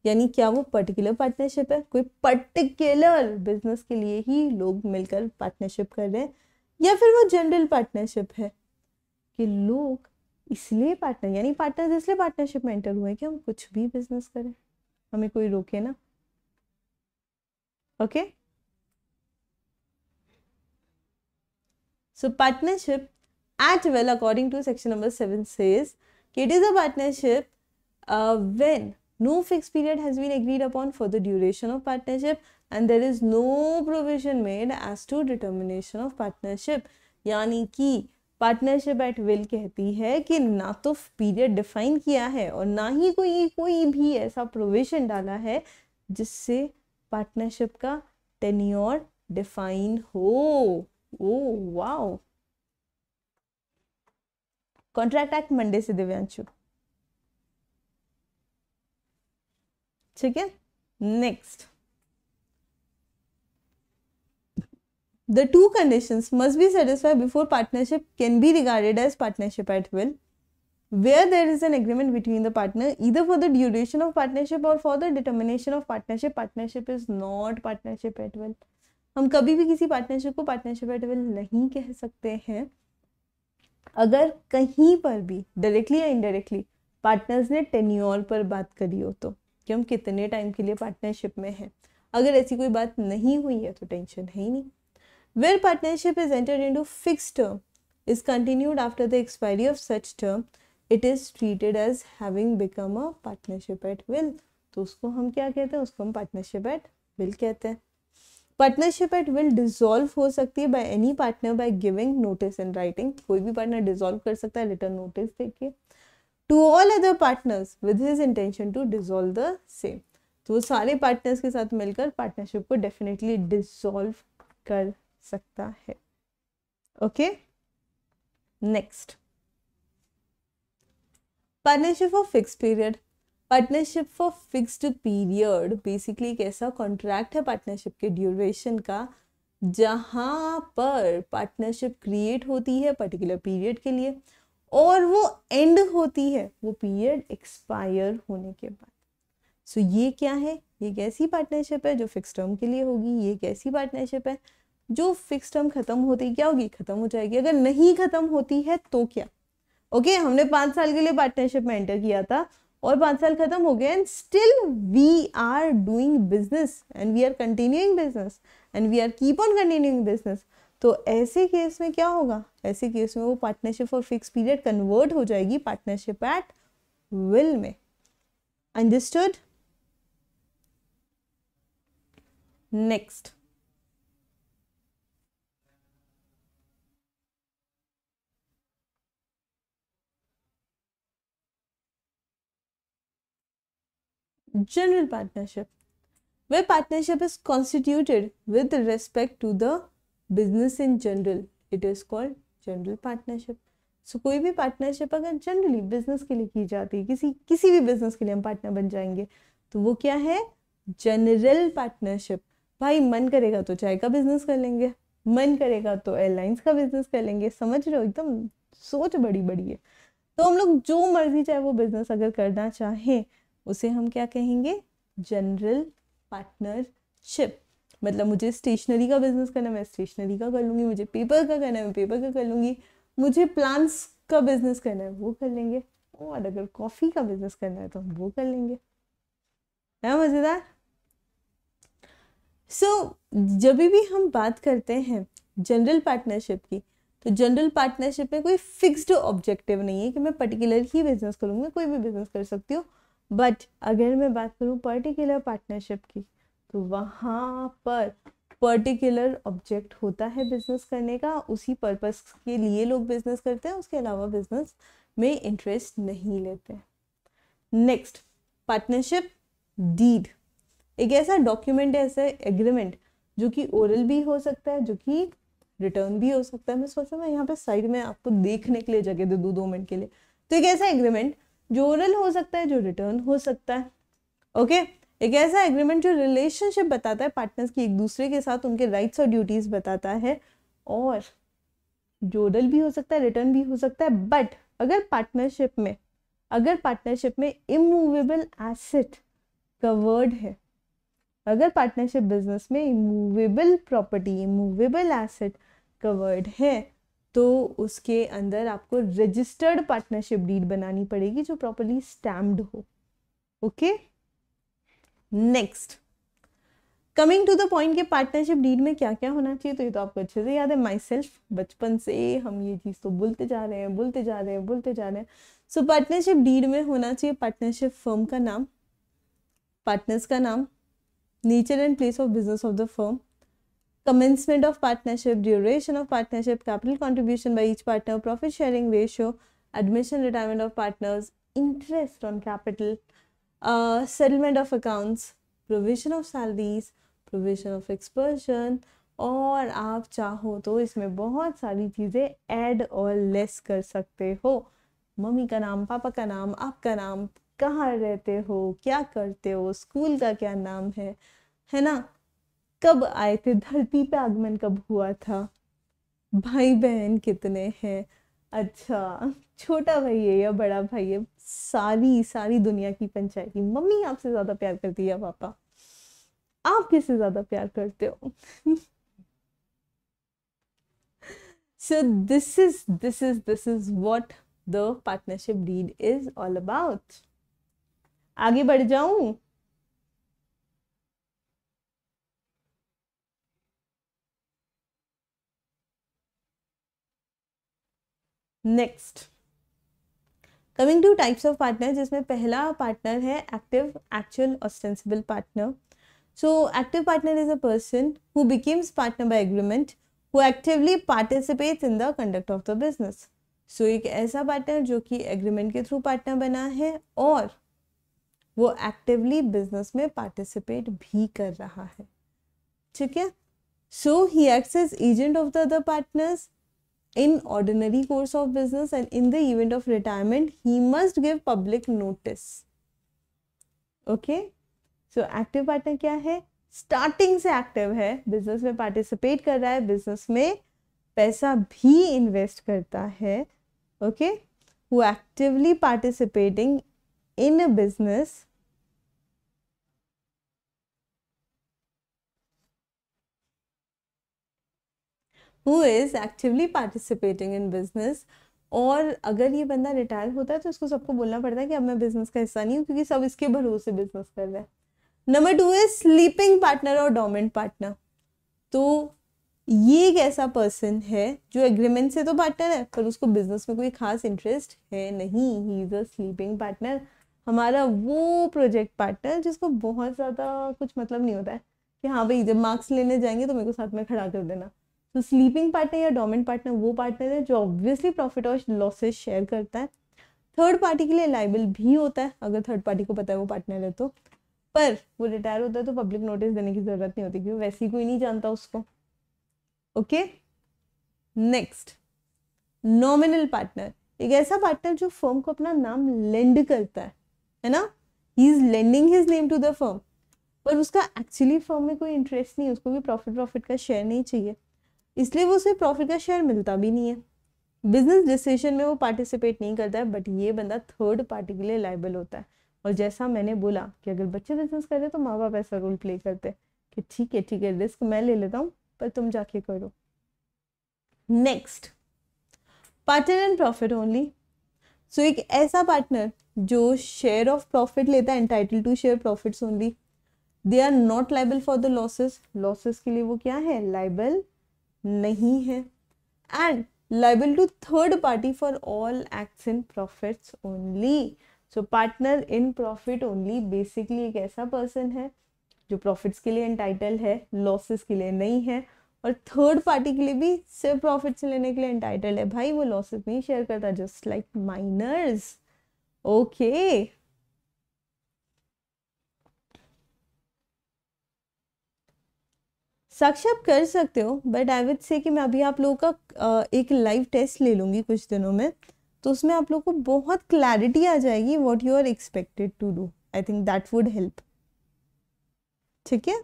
यानी क्या वो पर्टिकुलर पार्टनरशिप है कोई पर्टिकुलर बिजनेस के लिए ही लोग मिलकर पार्टनरशिप कर रहे हैं या फिर वो जनरल पार्टनरशिप है कि लोग इसलिए पार्टनर यानी पार्टनर इसलिए पार्टनरशिप में एंटर हुए कि हम कुछ भी बिजनेस करें हमें कोई रोके ना okay so partnership at will according to section number seven से partnership when no fix period has been agreed upon for the duration of partnership and there is no provision made as to determination of partnership यानी कि partnership at will कहती है कि ना तो period define किया है और ना ही कोई कोई भी ऐसा प्रोविजन डाला है जिससे पार्टनरशिप का टेन्योर डिफाइन हो oh wow contract act Monday से दिव्यांशु ठीक है next the two condition must be satisfied before partnership can be regarded as partnership at will where there is an agreement between the partner either for the duration of partnership or for the determination of partnership partnership is not partnership at will हम कभी भी किसी partnership को partnership at will नहीं कह सकते हैं अगर कहीं पर भी डायरेक्टली या इनडायरेक्टली पार्टनर्स ने टेन्योल पर बात करी हो तो कि हम कितने टाइम के लिए पार्टनरशिप में हैं अगर ऐसी कोई बात नहीं हुई है तो टेंशन है ही नहीं Where partnership is entered into fixed term is continued after the expiry of such term, it is treated as having become a partnership at will. तो उसको हम क्या कहते हैं उसको हम पार्टनरशिप एट विल कहते हैं पार्टनरशिप एट विल डिजोल्व हो सकती है by any partner by giving notice in writing कोई भी पार्टनर डिजोल्व कर सकता है रिटर्न नोटिस देखिए to all other partners with his intention to dissolve the same तो वो सारे पार्टनर्स के साथ मिलकर पार्टनरशिप को डेफिनेटली डिजोल्व कर सकता है okay next partnership for fix period partnership for fixed period basically एक ऐसा कॉन्ट्रैक्ट है पार्टनरशिप के ड्यूरेशन का जहाँ पर पार्टनरशिप क्रिएट होती है पर्टिकुलर पीरियड के लिए और वो एंड होती है वो पीरियड एक्सपायर होने के बाद सो so, ये क्या है ये कैसी पार्टनरशिप है जो फिक्स टर्म के लिए होगी ये कैसी पार्टनरशिप है जो फिक्स टर्म खत्म होती क्या होगी खत्म हो जाएगी अगर नहीं खत्म होती है तो क्या ओके okay, हमने पांच साल के लिए पार्टनरशिप में एंटर किया था और पांच साल खत्म हो गए and still we are doing business and we are continuing business and we are keep on continuing business तो ऐसे केस में क्या होगा ऐसे केस में वो partnership for fix period convert हो जाएगी पार्टनरशिप एट विल में understood next general partnership, where partnership is constituted with respect to the business in general. It is called general partnership. So so, कोई भी partnership अगर generally business के लिए की जाती है किसी किसी भी बिजनेस के लिए हम पार्टनर बन जाएंगे तो वो क्या है जनरल पार्टनरशिप भाई मन करेगा तो चाय का बिजनेस कर लेंगे मन करेगा तो एयरलाइंस का बिजनेस कर लेंगे समझ रहे हो एकदम सोच बड़ी बड़ी है तो हम लोग जो मर्जी चाहे वो बिजनेस अगर करना चाहें उसे हम क्या कहेंगे जनरल पार्टनरशिप मतलब मुझे स्टेशनरी का बिजनेस करना मैं स्टेशनरी का कर लूँगी मुझे पेपर का करना है मैं पेपर का कर लूँगी मुझे प्लांट्स का बिजनेस करना है वो कर लेंगे oh, और अगर कॉफ़ी का बिजनेस करना है तो हम वो कर लेंगे है मज़ेदार सो so, जब भी हम बात करते हैं जनरल पार्टनरशिप की तो जनरल पार्टनरशिप में कोई फिक्स्ड ऑब्जेक्टिव नहीं है कि मैं पर्टिकुलर ही बिजनेस करूँगी कोई भी बिजनेस कर सकती हूँ बट अगर मैं बात करूँ पर्टिकुलर पार्टनरशिप की तो वहाँ पर पर्टिकुलर ऑब्जेक्ट होता है बिजनेस करने का उसी पर्पस के लिए लोग बिजनेस करते हैं उसके अलावा बिजनेस में इंटरेस्ट नहीं लेते नेक्स्ट पार्टनरशिप डीड एक ऐसा डॉक्यूमेंट ऐसा एग्रीमेंट जो कि ओरल भी हो सकता है जो कि रिटर्न भी हो सकता है मैं सोचा मैं यहाँ पे साइड में आपको देखने के लिए जगह दे दूँ दो मिनट के लिए तो एक ऐसा एग्रीमेंट जो ओरल हो सकता है जो रिटर्न हो सकता है ओके okay? एक ऐसा एग्रीमेंट जो रिलेशनशिप बताता है पार्टनर्स की एक दूसरे के साथ उनके राइट्स और ड्यूटीज बताता है और जोरल भी हो सकता है रिटर्न भी हो सकता है बट अगर पार्टनरशिप में अगर पार्टनरशिप में इमूवेबल एसेट कवर्ड है अगर पार्टनरशिप बिजनेस में immovable property immovable asset covered है तो उसके अंदर आपको रजिस्टर्ड पार्टनरशिप डीड बनानी पड़ेगी जो प्रॉपरली स्टैम्प्ड हो okay next coming to the point के पार्टनरशिप डीड में क्या क्या होना चाहिए तो ये तो आपको अच्छे से याद है माई सेल्फ बचपन से हम ये चीज़ तो बोलते जा रहे हैं बोलते जा रहे हैं बोलते जा रहे हैं सो पार्टनरशिप डीड में होना चाहिए पार्टनरशिप फर्म का नाम पार्टनर्स का नाम nature and place of business of the firm commencement of partnership, duration of partnership, capital contribution by each partner, profit sharing ratio, admission retirement of partners, interest on capital, uh, settlement of accounts, provision of salaries, provision of expulsion और आप चाहो तो इसमें बहुत सारी चीज़ें add और less कर सकते हो मम्मी का नाम पापा का नाम आपका नाम कहाँ रहते हो क्या करते हो स्कूल का क्या नाम है है ना कब आए थे धरती पे आगमन कब हुआ था भाई बहन कितने हैं अच्छा छोटा भाई है या बड़ा भाई है सारी सारी दुनिया की पंचायती मम्मी आपसे ज़्यादा प्यार करती है या पापा आप किससे ज़्यादा प्यार करते हो so this is this is this is what the partnership deed is all about आगे बढ़ जाऊं next coming to types of partner जिसमें पहला पार्टनर है active actual ostensible partner so active partner is a person who becomes partner by agreement who actively participate in the conduct of the business so एक ऐसा partner जो कि agreement के through partner बना है और वो एक्टिवली बिजनेस में पार्टिसिपेट भी कर रहा है ठीक है so he act as agent of the other partners in ordinary course of business and in the event of retirement he must give public notice okay so active partner क्या है starting से active है business में participate कर रहा है business में पैसा भी इन्वेस्ट करता है okay who actively participating in a business who is actively participating in business और अगर ये बंदा रिटायर होता है तो उसको सबको बोलना पड़ता है कि अब मैं बिज़नेस का हिस्सा नहीं हूँ क्योंकि सब इसके भरोसे बिज़नेस कर रहे हैं number two is sleeping partner और डोमेंट पार्टनर तो ये एक ऐसा पर्सन है जो एग्रीमेंट से तो पार्टनर है पर उसको बिजनेस में कोई खास इंटरेस्ट है नहीं he is a sleeping partner हमारा वो प्रोजेक्ट पार्टनर जिसको बहुत ज़्यादा कुछ मतलब नहीं होता है कि हाँ भाई जब मार्क्स लेने जाएंगे तो मेरे को साथ में खड़ा कर देना तो स्लीपिंग पार्टनर या डोमेंट पार्टनर वो पार्टनर है जो ऑब्वियसली प्रॉफिट और लॉसेस शेयर करता है थर्ड पार्टी के लिए लाइबल भी होता है अगर थर्ड पार्टी को पता है वो पार्टनर है तो पर वो रिटायर होता है तो पब्लिक नोटिस देने की जरूरत नहीं होती क्योंकि वैसे ही कोई नहीं जानता उसको ओके नेक्स्ट नॉमिनल पार्टनर एक ऐसा पार्टनर जो फर्म को अपना नाम लेंड करता है है ना he is lending his name to the firm पर उसका एक्चुअली फर्म में कोई इंटरेस्ट नहीं है उसको भी प्रॉफिट प्रॉफिट का शेयर नहीं चाहिए इसलिए वो उसे प्रॉफिट का शेयर मिलता भी नहीं है बिजनेस डिसीजन में वो पार्टिसिपेट नहीं करता है बट ये बंदा थर्ड पार्टी के लिए लाइबल होता है और जैसा मैंने बोला कि अगर बच्चे बिजनेस करते तो माँ बाप ऐसा रोल प्ले करते कि ठीक है ठीक है रिस्क मैं ले लेता हूँ पर तुम जाके करो next partner and profit only so एक ऐसा पार्टनर जो शेयर ऑफ प्रॉफिट लेता है entitle to share profits only they are not liable for the losses losses के लिए वो क्या है लाइबल नहीं है and liable to third party for all acts in profit only so partner in profit only basically एक ऐसा person है जो प्रॉफिट्स के लिए एंटाइटल है लॉसेस के लिए नहीं है और थर्ड पार्टी के लिए भी सिर्फ प्रॉफिट्स लेने के लिए एंटाइटल है भाई वो लॉसेस नहीं शेयर करता just like minors okay Sakshi आप कर सकते हो बट आई विद से कि मैं अभी आप लोगों का एक लाइव टेस्ट ले लूँगी कुछ दिनों में तो उसमें आप लोग को बहुत क्लैरिटी आ जाएगी what you are expected to do I think that would help ठीक है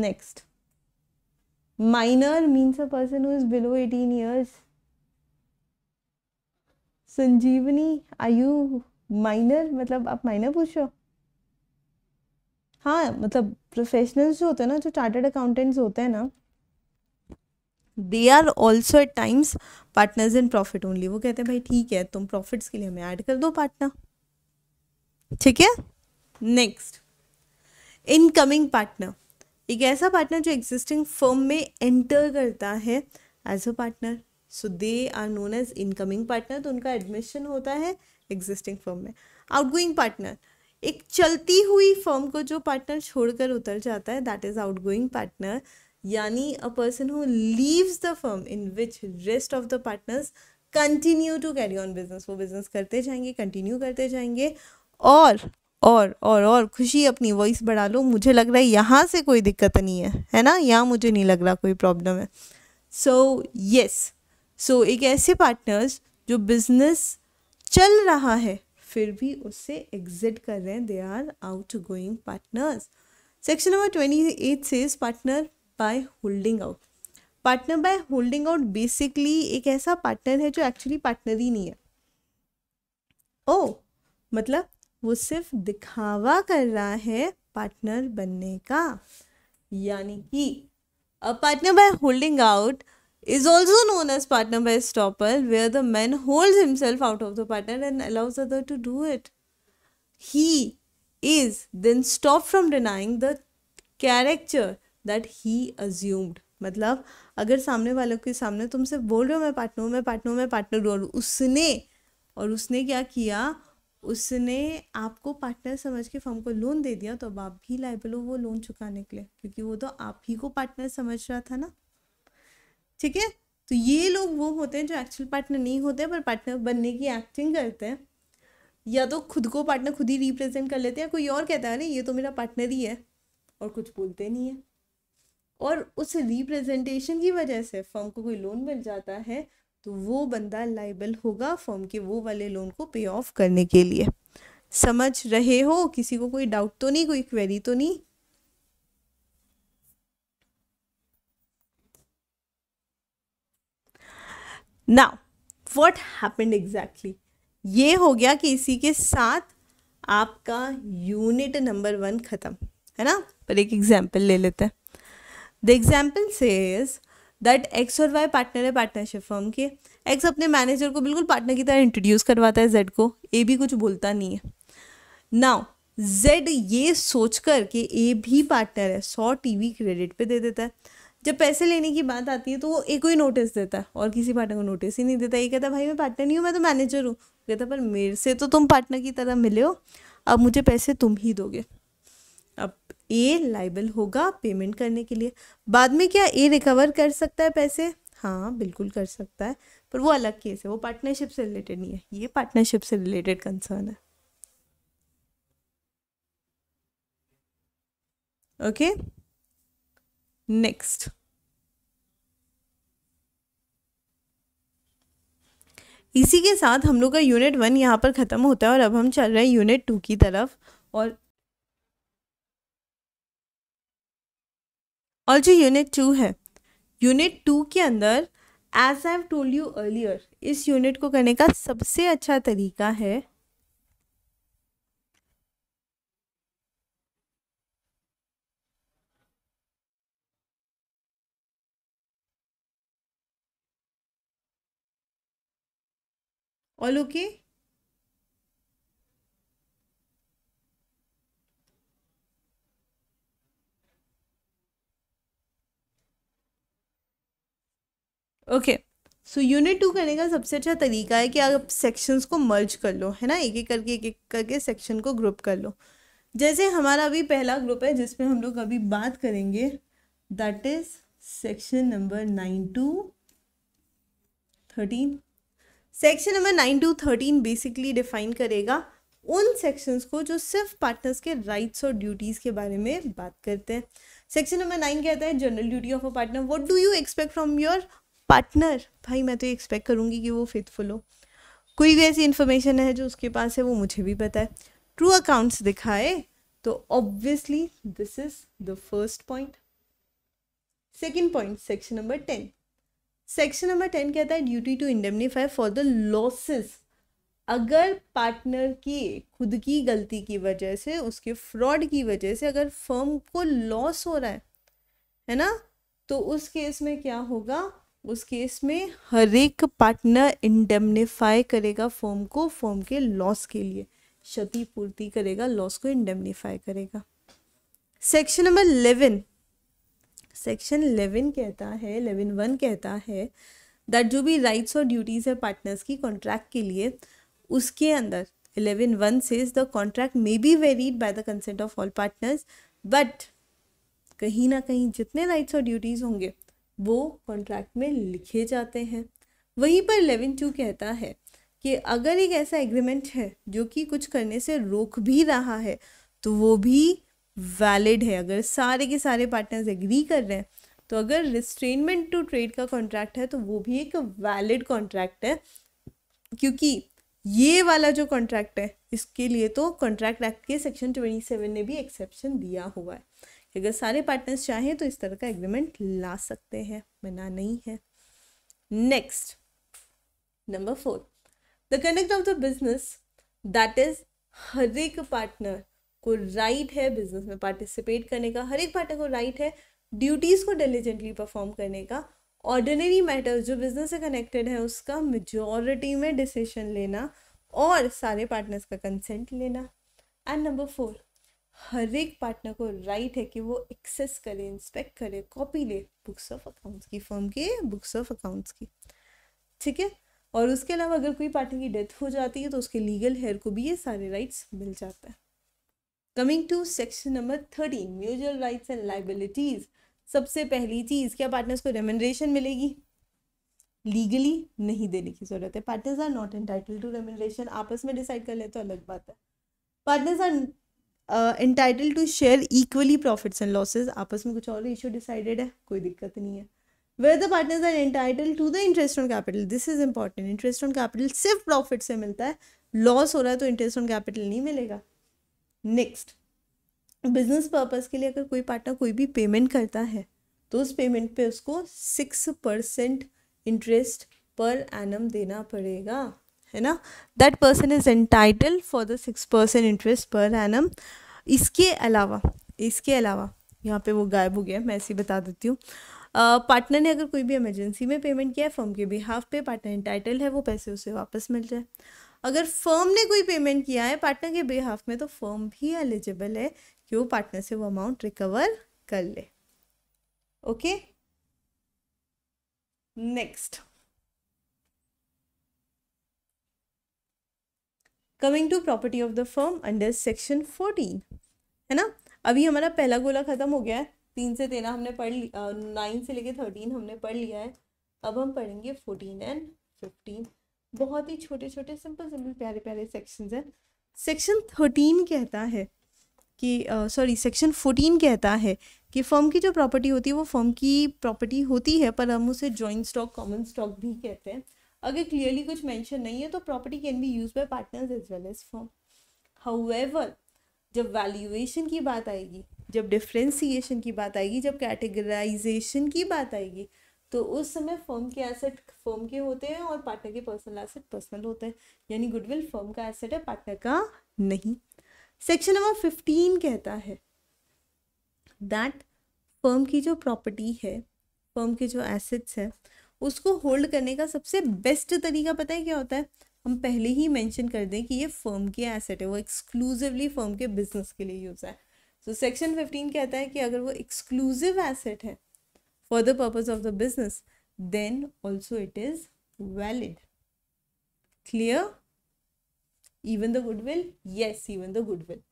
next minor means a person who is below eighteen years Sanjivani I you minor मतलब आप माइनर पूछो हाँ मतलब प्रोफेशनल्स जो होते हैं ना जो चार्टर्ड अकाउंटेंट्स होते हैं ना they are also at times partners in profit only वो कहते हैं भाई ठीक है तुम प्रॉफिट्स के लिए हमें ऐड कर दो पार्टनर ठीक है नेक्स्ट इनकमिंग पार्टनर एक ऐसा पार्टनर जो एग्जिस्टिंग फर्म में एंटर करता है as a partner so they are known as incoming partner तो उनका एडमिशन होता है एग्जिस्टिंग फर्म में आउटगोइंग पार्टनर एक चलती हुई फर्म को जो पार्टनर छोड़कर उतर जाता है that is outgoing partner यानी a person who leaves the firm in which rest of the partners continue to carry on business वो बिजनेस करते जाएंगे कंटिन्यू करते जाएंगे और और और और खुशी अपनी वॉइस बढ़ा लो मुझे लग रहा है यहाँ से कोई दिक्कत नहीं है है ना यहाँ मुझे नहीं लग रहा कोई प्रॉब्लम है सो यस सो एक ऐसे पार्टनर्स जो बिजनेस चल रहा है फिर भी उससे एग्जिट कर रहे हैं they are outgoing partners section number twenty eight says partner by holding out partner by holding out basically एक ऐसा पार्टनर है जो एक्चुअली पार्टनर ही नहीं है ओ oh, मतलब वो सिर्फ दिखावा कर रहा है पार्टनर बनने का यानी कि a partner by holding out is also known as partner by stopper, where the man holds himself out of the partner and allows other to do it. He is then stopped from denying the character that he assumed. मतलब अगर सामने वालों के सामने तुमसे बोल रहे हो मैं पार्टनर हूँ मैं पार्टनर हूँ मैं पार्टनर और उसने और उसने क्या किया उसने आपको पार्टनर समझ के फर्म को लोन दे दिया तो अब आप भी लाइबल हो वो लोन चुकाने के लिए क्योंकि वो तो आप ही को पार्टनर समझ रहा था ना ठीक है तो ये लोग वो होते हैं जो एक्चुअल पार्टनर नहीं होते पर पार्टनर बनने की एक्टिंग करते हैं या तो खुद को पार्टनर खुद ही रिप्रेजेंट कर लेते हैं कोई और कहता है ना ये तो मेरा पार्टनर ही है और कुछ बोलते नहीं है और उस रिप्रेजेंटेशन की वजह से फर्म को कोई लोन मिल जाता है तो वो बंदा लाइबल होगा फर्म के वो वाले लोन को पे ऑफ करने के लिए समझ रहे हो किसी को कोई डाउट तो नहीं कोई क्वेरी तो नहीं नाउ वॉट हैपेंड एग्जैक्टली ये हो गया कि इसी के साथ आपका यूनिट नंबर वन ख़त्म है ना पर एक एग्जाम्पल ले लेते हैं the example says that X और वाई पार्टनर है पार्टनरशिप फॉर्म के एक्स अपने मैनेजर को बिल्कुल पार्टनर की तरह इंट्रोड्यूस करवाता है जेड को ए भी कुछ बोलता नहीं है नाउ जेड ये सोचकर कि ए भी पार्टनर है सौ टीवी क्रेडिट पे दे देता है जब पैसे लेने की बात आती है तो वो एक ही नोटिस देता है और किसी पार्टनर को नोटिस ही नहीं देता ये कहता भाई मैं पार्टनर नहीं हूँ मैं तो मैनेजर हूँ कहता पर मेरे से तो तुम पार्टनर की तरह मिले हो अब मुझे पैसे तुम ही दोगे अब ए लाइबल होगा पेमेंट करने के लिए बाद में क्या ए रिकवर कर सकता है पैसे हाँ बिल्कुल कर सकता है पर वो अलग केस है वो पार्टनरशिप से रिलेटेड नहीं है ये पार्टनरशिप से रिलेटेड कंसर्न है ओके नेक्स्ट इसी के साथ हम लोग का यूनिट वन यहाँ पर ख़त्म होता है और अब हम चल रहे हैं यूनिट टू की तरफ और और जो यूनिट टू है यूनिट टू के अंदर as I have told you earlier इस यूनिट को करने का सबसे अच्छा तरीका है All okay? Okay so unit two करने का सबसे अच्छा तरीका है कि आप सेक्शंस को मर्ज कर लो है ना एक एक करके एक एक करके सेक्शन को ग्रुप कर लो जैसे हमारा अभी पहला ग्रुप है जिसमें हम लोग अभी बात करेंगे that is section number nine to thirteen section number nine to thirteen basically define करेगा उन सेक्शंस को जो सिर्फ पार्टनर्स के राइट्स और ड्यूटीज़ के बारे में बात करते हैं सेक्शन नंबर नाइन कहता है general duty of a partner what do you expect from your partner भाई मैं तो ये एक्सपेक्ट करूंगी कि वो फेथफुल हो कोई भी ऐसी इन्फॉर्मेशन है जो उसके पास है वो मुझे भी पता है ट्रू अकाउंट्स दिखाए तो obviously this is the first point second point section number ten section number ten कहता है duty to indemnify for the losses अगर पार्टनर की खुद की गलती की वजह से उसके फ्रॉड की वजह से अगर फर्म को लॉस हो रहा है है ना तो उस केस में क्या होगा उस केस में हर एक पार्टनर इंडेमनीफाई करेगा फर्म को फर्म के लॉस के लिए क्षतिपूर्ति करेगा लॉस को इंडेमनीफाई करेगा section number eleven section eleven कहता है इलेवन वन कहता है दैट जो भी राइट्स और ड्यूटीज़ है पार्टनर्स की कॉन्ट्रैक्ट के लिए उसके अंदर eleven one says the contract may be varied by the consent of all partners but कहीं ना कहीं जितने राइट्स और ड्यूटीज़ होंगे वो कॉन्ट्रैक्ट में लिखे जाते हैं वहीं पर इलेवन टू कहता है कि अगर एक ऐसा एग्रीमेंट है जो कि कुछ करने से रोक भी रहा है तो वो भी वैलिड है अगर सारे के सारे पार्टनर्स एग्री कर रहे हैं तो अगर रिस्ट्रेनमेंट टू ट्रेड का कॉन्ट्रैक्ट है तो वो भी एक वैलिड कॉन्ट्रैक्ट है क्योंकि ये वाला जो कॉन्ट्रैक्ट है इसके लिए तो कॉन्ट्रैक्ट एक्ट के सेक्शन ट्वेंटी सेवन ने भी एक्सेप्शन दिया हुआ है अगर सारे पार्टनर्स चाहें तो इस तरह का एग्रीमेंट ला सकते हैं मना नहीं है next number four the connect of the business that is हर एक पार्टनर को राइट है बिजनेस में पार्टिसिपेट करने का हर एक पार्टनर को राइट है ड्यूटीज़ को डिलीजेंटली परफॉर्म करने का ऑर्डिनरी मैटर्स जो बिजनेस से कनेक्टेड है उसका मेजोरिटी में डिसीशन लेना और सारे पार्टनर्स का कंसेंट लेना एंड नंबर फोर हर एक पार्टनर को राइट है कि वो एक्सेस करे इंस्पेक्ट करे कॉपी ले बुक्स ऑफ अकाउंट्स की फर्म के बुक्स ऑफ अकाउंट्स की ठीक है और उसके अलावा अगर कोई पार्टनर की डेथ हो जाती है तो उसके लीगल हेयर को भी ये सारे राइट्स मिल जाते हैं coming to section number thirteen mutual rights and liabilities सबसे पहली चीज क्या पार्टनर्स को रेमेंड्रेशन मिलेगी लीगली नहीं देने की जरूरत है partners are not entitle to remuneration आपस में डिसाइड कर ले तो अलग बात है partners are entitle to share equally profits and losses आपस में कुछ और इशू डिसाइडेड है कोई दिक्कत नहीं है where the partners are entitle to the interest on capital this is important interest on capital सिर्फ प्रॉफिट से मिलता है लॉस हो रहा है तो इंटरेस्ट ऑन कैपिटल नहीं मिलेगा नेक्स्ट बिजनेस पर्पज़ के लिए अगर कोई पार्टनर कोई भी पेमेंट करता है तो उस पेमेंट पे उसको six percent interest per annum देना पड़ेगा है ना that person is entitle for the six percent interest per annum इसके अलावा इसके अलावा यहाँ पे वो गायब हो गया मैं ऐसे बता देती हूँ पार्टनर ने अगर कोई भी इमरजेंसी में पेमेंट किया है फर्म के बिहाफ पे पार्टनर इंटाइटल है वो पैसे उसे वापस मिल जाए अगर फर्म ने कोई पेमेंट किया है पार्टनर के बिहाफ में तो फर्म भी एलिजिबल है कि वो पार्टनर से वो अमाउंट रिकवर कर ले okay next coming to property of the firm under section fourteen है ना अभी हमारा पहला गोला खत्म हो गया है तीन से तेरह हमने पढ़ लिया नाइन से लेके थर्टीन हमने पढ़ लिया है अब हम पढ़ेंगे फोर्टीन एंड फिफ्टीन बहुत ही छोटे छोटे सिंपल सिंपल प्यारे प्यारे सेक्शंस हैं सेक्शन थर्टीन कहता है कि सॉरी सेक्शन फोर्टीन कहता है कि फर्म की जो प्रॉपर्टी होती है वो फर्म की प्रॉपर्टी होती है पर हम उसे जॉइंट स्टॉक कॉमन स्टॉक भी कहते हैं अगर क्लियरली कुछ मेंशन नहीं है तो property can be use by partners as well as firm however जब वैल्यूएशन की बात आएगी जब डिफ्रेंसीशन की बात आएगी जब कैटेगराइजेशन की बात आएगी तो उस समय फर्म के एसेट फर्म के होते हैं और पार्टनर के पर्सनल एसेट पर्सनल होते हैं यानी गुडविल फर्म का एसेट है पार्टनर का नहीं सेक्शन नंबर फिफ्टीन कहता है दैट फर्म की जो प्रॉपर्टी है फर्म के जो एसेट्स है उसको होल्ड करने का सबसे बेस्ट तरीका पता है क्या होता है हम पहले ही मेंशन कर दें कि ये फर्म के एसेट है वो एक्सक्लूसिवली फर्म के बिजनेस के लिए यूज़ है तो सेक्शन फिफ्टीन कहता है कि अगर वो एक्सक्लूसिव एसेट है for the purpose of the business, then also it is valid. Clear? Even the goodwill? Yes, even the goodwill.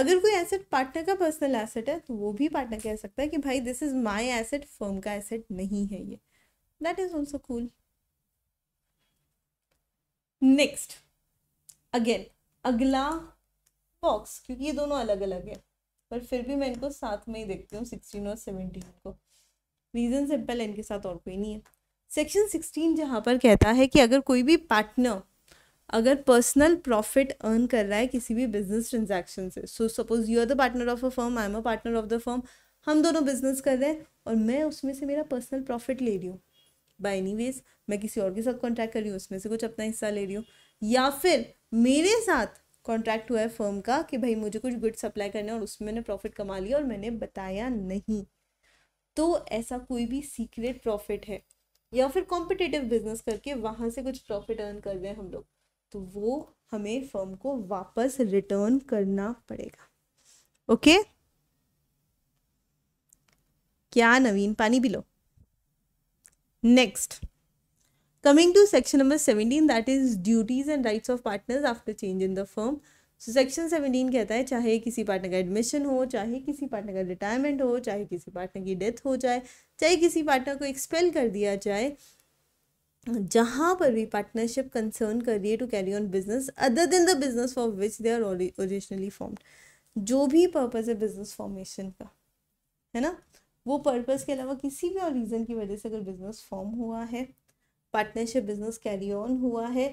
अगर कोई एसेट पार्टनर का पर्सनल एसेट है तो वो भी पार्टनर कह सकता है कि भाई this is my asset firm का एसेट नहीं है ये that is also cool next again अगला बॉक्स क्योंकि ये दोनों अलग अलग है पर फिर भी मैं इनको साथ में ही देखती हूँ सिक्सटीन और सेवनटीन को रीज़न सिंपल है इनके साथ और कोई नहीं है सेक्शन सिक्सटीन जहाँ पर कहता है कि अगर कोई भी पार्टनर अगर पर्सनल प्रॉफिट अर्न कर रहा है किसी भी बिजनेस ट्रांजैक्शन से so suppose you are the partner of a firm I am a partner of the firm हम दोनों बिजनेस कर रहे हैं और मैं उसमें से मेरा पर्सनल प्रॉफिट ले रही हूँ बाय एनी वेज मैं किसी और के साथ कॉन्टैक्ट कर रही हूँ उसमें से कुछ अपना हिस्सा ले रही हूँ या फिर मेरे साथ कॉन्ट्रैक्ट हुआ है फर्म का कि भाई मुझे कुछ गुड सप्लाई करना है और उसमें मैंने प्रॉफिट कमा लिया और मैंने बताया नहीं तो ऐसा कोई भी सीक्रेट प्रॉफिट है या फिर कॉम्पिटेटिव बिजनेस करके वहाँ से कुछ प्रॉफिट अर्न कर रहे हैं हम लोग तो वो हमें फर्म को वापस रिटर्न करना पड़ेगा ओके क्या नवीन पानी भी लो next coming to section number seventeen that is duties and rights of partners after change in the firm so section seventeen कहता है चाहे किसी पार्टनर का एडमिशन हो चाहे किसी पार्टनर का रिटायरमेंट हो चाहे किसी पार्टनर की डेथ हो जाए चाहे किसी पार्टनर को एक्सपेल कर दिया जाए जहाँ पर भी पार्टनरशिप कंसर्न कर रही है to carry on business other than the business for which they are originally formed जो भी पर्पज़ है बिजनेस फॉर्मेशन का है ना वो पर्पज़ के अलावा किसी भी और रीज़न की वजह से अगर बिजनेस फॉर्म हुआ है पार्टनरशिप बिजनेस कैरी ऑन हुआ है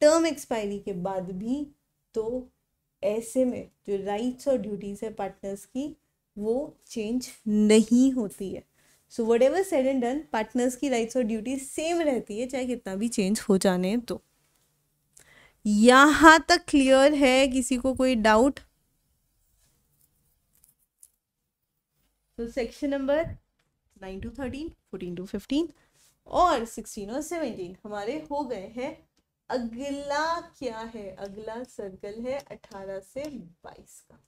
टर्म एक्सपायरी के बाद भी तो ऐसे में जो राइट्स और ड्यूटीज है पार्टनर्स की वो चेंज नहीं होती है so whatever said and done partners की राइट्स और ड्यूटी सेम रहती है चाहे कितना भी चेंज हो जाने तो यहाँ तक क्लियर है किसी को कोई डाउट तो section number nine to thirteen fourteen to fifteen और सिक्सटीन और सेवनटीन हमारे हो गए हैं अगला क्या है अगला सर्कल है अठारह से बाईस का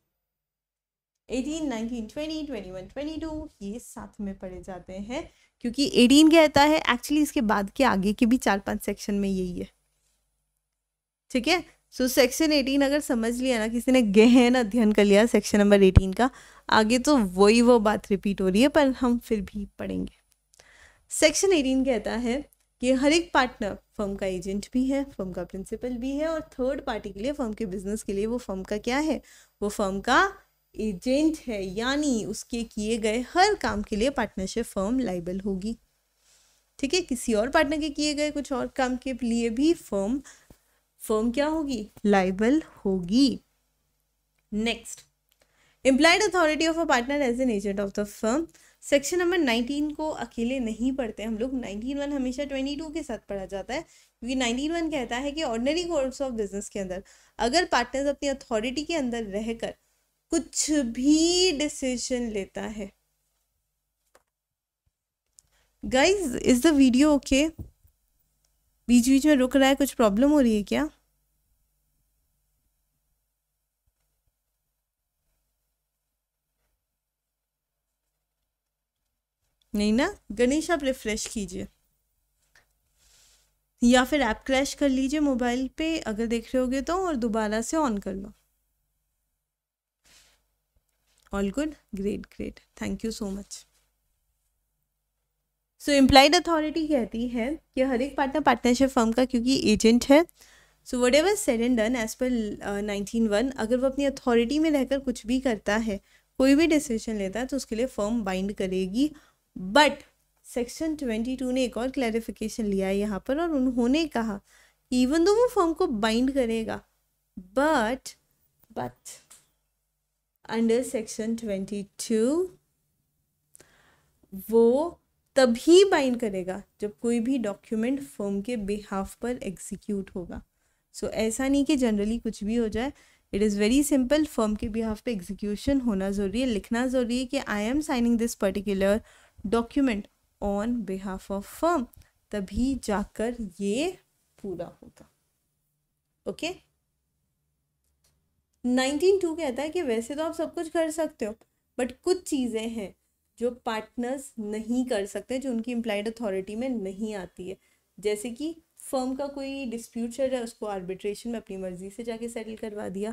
eighteen nineteen twenty twenty one twenty two ये साथ में पढ़े जाते हैं क्योंकि एटीन कहता है एक्चुअली इसके बाद के आगे के भी चार पांच सेक्शन में यही है ठीक है सो सेक्शन एटीन अगर समझ लिया ना किसी ने गहन अध्ययन कर लिया सेक्शन नंबर एटीन का आगे तो वही वो बात रिपीट हो रही है पर हम फिर भी पढ़ेंगे सेक्शन एटीन कहता है कि हर एक पार्टनर फर्म का एजेंट भी है फर्म का प्रिंसिपल भी है और थर्ड पार्टी के लिए फर्म के बिजनेस के लिए वो फर्म का क्या है वो फर्म का एजेंट है यानी उसके किए गए हर काम के लिए पार्टनरशिप फर्म लाइबल होगी ठीक है किसी और पार्टनर के किए गए कुछ और काम के लिए भी फर्म फर्म क्या होगी लाइबल होगी next employed authority of a partner as an agent of the firm section number nineteen को अकेले नहीं पढ़ते हम लोग नाइनटीन वन हमेशा ट्वेंटी टू के साथ पढ़ा जाता है क्योंकि नाइनटीन वन कहता है कि ऑर्डनरी कोर्स ऑफ बिजनेस के अंदर अगर पार्टनर्स अपनी अथॉरिटी के अंदर रहकर कुछ भी डिसीजन लेता है guys is the video okay बीच बीच में रुक रहा है कुछ प्रॉब्लम हो रही है क्या नहीं ना गणेश आप रिफ़्रेश कीजिए या फिर ऐप क्रैश कर लीजिए मोबाइल पे अगर देख रहे होगे तो और दोबारा से ऑन कर लो all good great great thank you so much so employed authority कहती है कि हर एक पार्टनर पार्टनरशिप फर्म का क्योंकि एजेंट है so whatever said and done as per nineteen one अगर वो अपनी अथॉरिटी में रहकर कुछ भी करता है कोई भी डिसीजन लेता है तो उसके लिए फर्म बाइंड करेगी बट सेक्शन ट्वेंटी टू ने एक और क्लैरिफिकेशन लिया है यहाँ पर और उन्होंने कहा इवन दो वो फॉर्म को बाइंड करेगा but but under section twenty two वो तभी बाइंड करेगा जब कोई भी डॉक्यूमेंट फॉर्म के बिहाफ पर एग्जीक्यूट होगा सो so, ऐसा नहीं कि जनरली कुछ भी हो जाए it is very simple form के बिहाफ पे एग्जीक्यूशन होना ज़रूरी है लिखना ज़रूरी है कि I am signing this particular document on behalf of firm तभी जाकर ये पूरा होगा ओके नाइनटीन टू कहता है कि वैसे तो आप सब कुछ कर सकते हो बट कुछ चीज़ें हैं जो पार्टनर्स नहीं कर सकते जो उनकी इम्प्लाइड अथॉरिटी में नहीं आती है जैसे कि फर्म का कोई डिस्प्यूट चल रहा है उसको आर्बिट्रेशन में अपनी मर्जी से जाके सेटल करवा दिया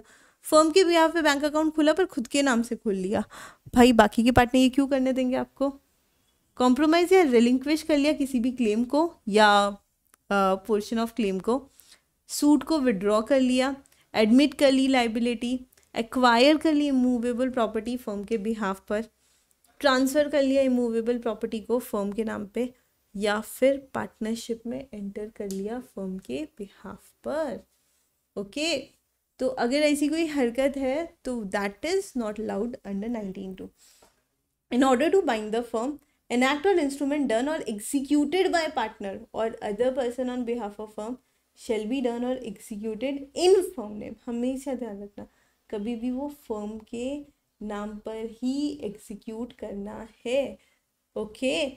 फर्म के बिहाफ पे बैंक अकाउंट खुला पर खुद के नाम से खोल लिया भाई बाकी के पार्टनर ये क्यों करने देंगे आपको कॉम्प्रोमाइज़ या रिलिंक्विश कर लिया किसी भी क्लेम को या पोर्शन ऑफ क्लेम को सूट को विड्रॉ कर लिया एडमिट कर ली लाइबिलिटी एक्वायर कर ली इमूवेबल प्रॉपर्टी फर्म के बिहाफ पर ट्रांसफ़र कर लिया इमूवेबल प्रॉपर्टी को फर्म के नाम पे या फिर पार्टनरशिप में एंटर कर लिया फर्म के बिहाफ पर ओके okay? तो अगर ऐसी कोई हरकत है तो that is not allowed under nineteen two in order to bind the firm an act instrument instrument done or executed by partner or other person on behalf of firm shall be done or executed in firm name हमेशा ध्यान रखना कभी भी वो firm के नाम पर ही execute करना है ओके okay?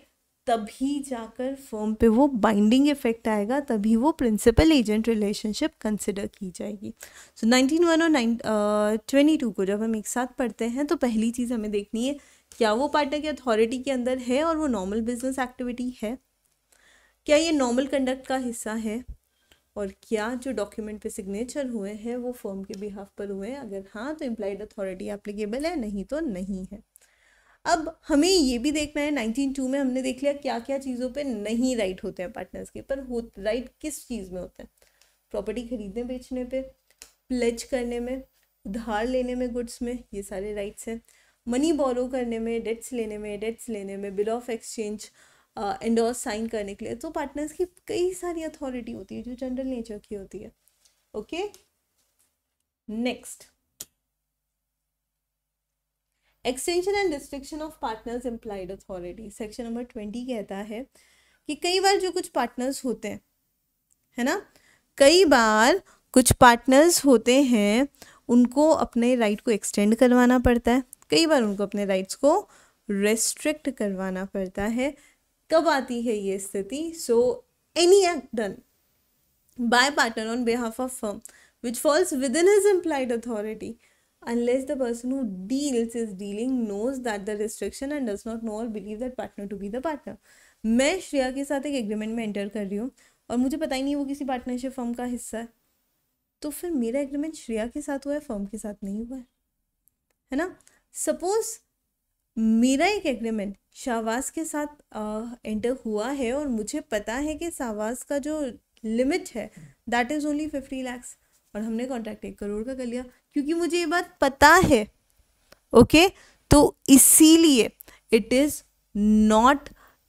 तभी जाकर फर्म पे वो बाइंडिंग इफेक्ट आएगा तभी वो प्रिंसिपल एजेंट रिलेशनशिप कंसिडर की जाएगी सो नाइनटीन वन और नाइन ट्वेंटी टू को जब हम एक साथ पढ़ते हैं तो पहली चीज़ हमें देखनी है क्या वो पार्टनर की अथॉरिटी के अंदर है और वो नॉर्मल बिजनेस एक्टिविटी है क्या ये नॉर्मल कंडक्ट का हिस्सा है और क्या जो डॉक्यूमेंट पे सिग्नेचर हुए हैं वो फर्म के बिहाफ पर हुए हैं अगर हाँ तो इम्प्लाइड अथॉरिटी एप्लीकेबल है नहीं तो नहीं है अब हमें ये भी देखना है नाइनटीन टू में हमने देख लिया क्या क्या चीज़ों पे नहीं राइट होते हैं पार्टनर्स के पर हो राइट किस चीज़ में होते हैं प्रॉपर्टी खरीदने बेचने पे प्लेज करने में उधार लेने में गुड्स में ये सारे राइट्स हैं मनी बोरो करने में डेट्स लेने में डेट्स लेने में bill of exchange endorse sign करने के लिए तो पार्टनर्स की कई सारी अथॉरिटी होती है जो जनरल नेचर की होती है okay next extension and restriction of partners implied authority section number twenty कहता है कि कई बार जो कुछ पार्टनर्स होते हैं है ना कई बार कुछ पार्टनर्स होते हैं उनको अपने राइट को एक्सटेंड करवाना पड़ता है कई बार उनको अपने राइट्स को रेस्ट्रिक्ट करवाना पड़ता है कब आती है ये स्थिति so any act done by partner on behalf of firm which falls within his implied authority unless the person who deals is dealing knows that the restriction and does not know और believe that partner to be the partner मैं श्रेया के साथ एक agreement में enter कर रही हूँ और मुझे पता ही नहीं वो किसी पार्टनरशिप फर्म का हिस्सा है तो फिर मेरा एग्रीमेंट श्रेया के साथ हुआ है फर्म के साथ नहीं हुआ है है ना सपोज मेरा एक एग्रीमेंट शाहवाज के साथ एंटर हुआ है और मुझे पता है कि शाहवाज का जो लिमिट है that is only fifty lakhs और हमने कॉन्ट्रैक्ट एक करोड़ का कर लिया क्योंकि मुझे ये बात पता है ओके okay? तो इसीलिए it is not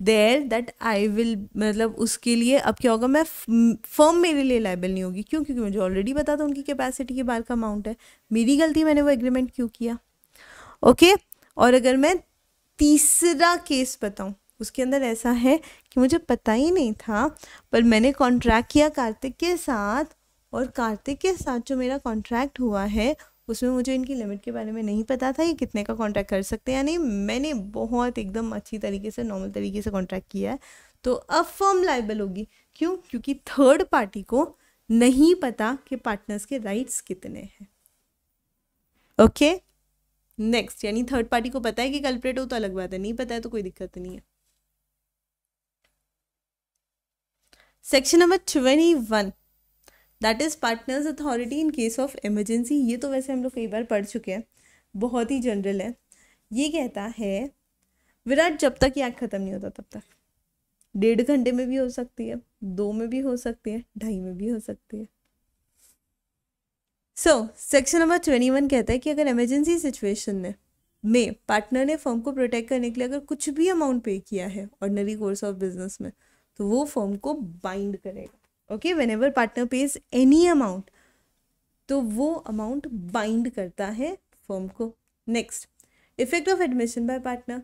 there that I will मतलब उसके लिए अब क्या होगा मैं फर्म मेरे लिए लाइबल नहीं होगी क्यों क्योंकि मुझे ऑलरेडी पता था उनकी कैपेसिटी के बाहर का अमाउंट है मेरी गलती मैंने वो एग्रीमेंट क्यों किया ओके और अगर मैं तीसरा केस बताऊँ उसके अंदर ऐसा है कि मुझे पता ही नहीं था पर मैंने कॉन्ट्रैक्ट किया कार्तिक के साथ और कार्तिक के साथ जो मेरा कॉन्ट्रैक्ट हुआ है उसमें मुझे इनकी लिमिट के बारे में नहीं पता था ये कितने का कॉन्ट्रैक्ट कर सकते हैं या नहीं मैंने बहुत एकदम अच्छी तरीके से नॉर्मल तरीके से कॉन्ट्रैक्ट किया है तो अब फर्म लाइबल होगी क्यों क्योंकि थर्ड पार्टी को नहीं पता कि पार्टनर्स के राइट्स कितने हैं ओके okay? नेक्स्ट यानी थर्ड पार्टी को पता है कि कल्प्रेट हो तो अलग बात है नहीं पता है तो कोई दिक्कत नहीं है section number twenty one that is partners authority in case of emergency ये तो वैसे हम लोग कई बार पढ़ चुके हैं बहुत ही जनरल है ये कहता है विराट जब तक ये एक्ट खत्म नहीं होता तब तक डेढ़ घंटे में भी हो सकती है दो में भी हो सकती है ढाई में भी हो सकती है so section number twenty one कहता है कि अगर इमरजेंसी सिचुएशन में में पार्टनर ने फर्म को प्रोटेक्ट करने के लिए अगर कुछ भी अमाउंट पे किया है ऑर्डनरी कोर्स ऑफ बिजनेस में तो वो फर्म को बाइंड करेगा okay whenever partner pays any amount तो वो अमाउंट बाइंड करता है फर्म को next effect of admission by partner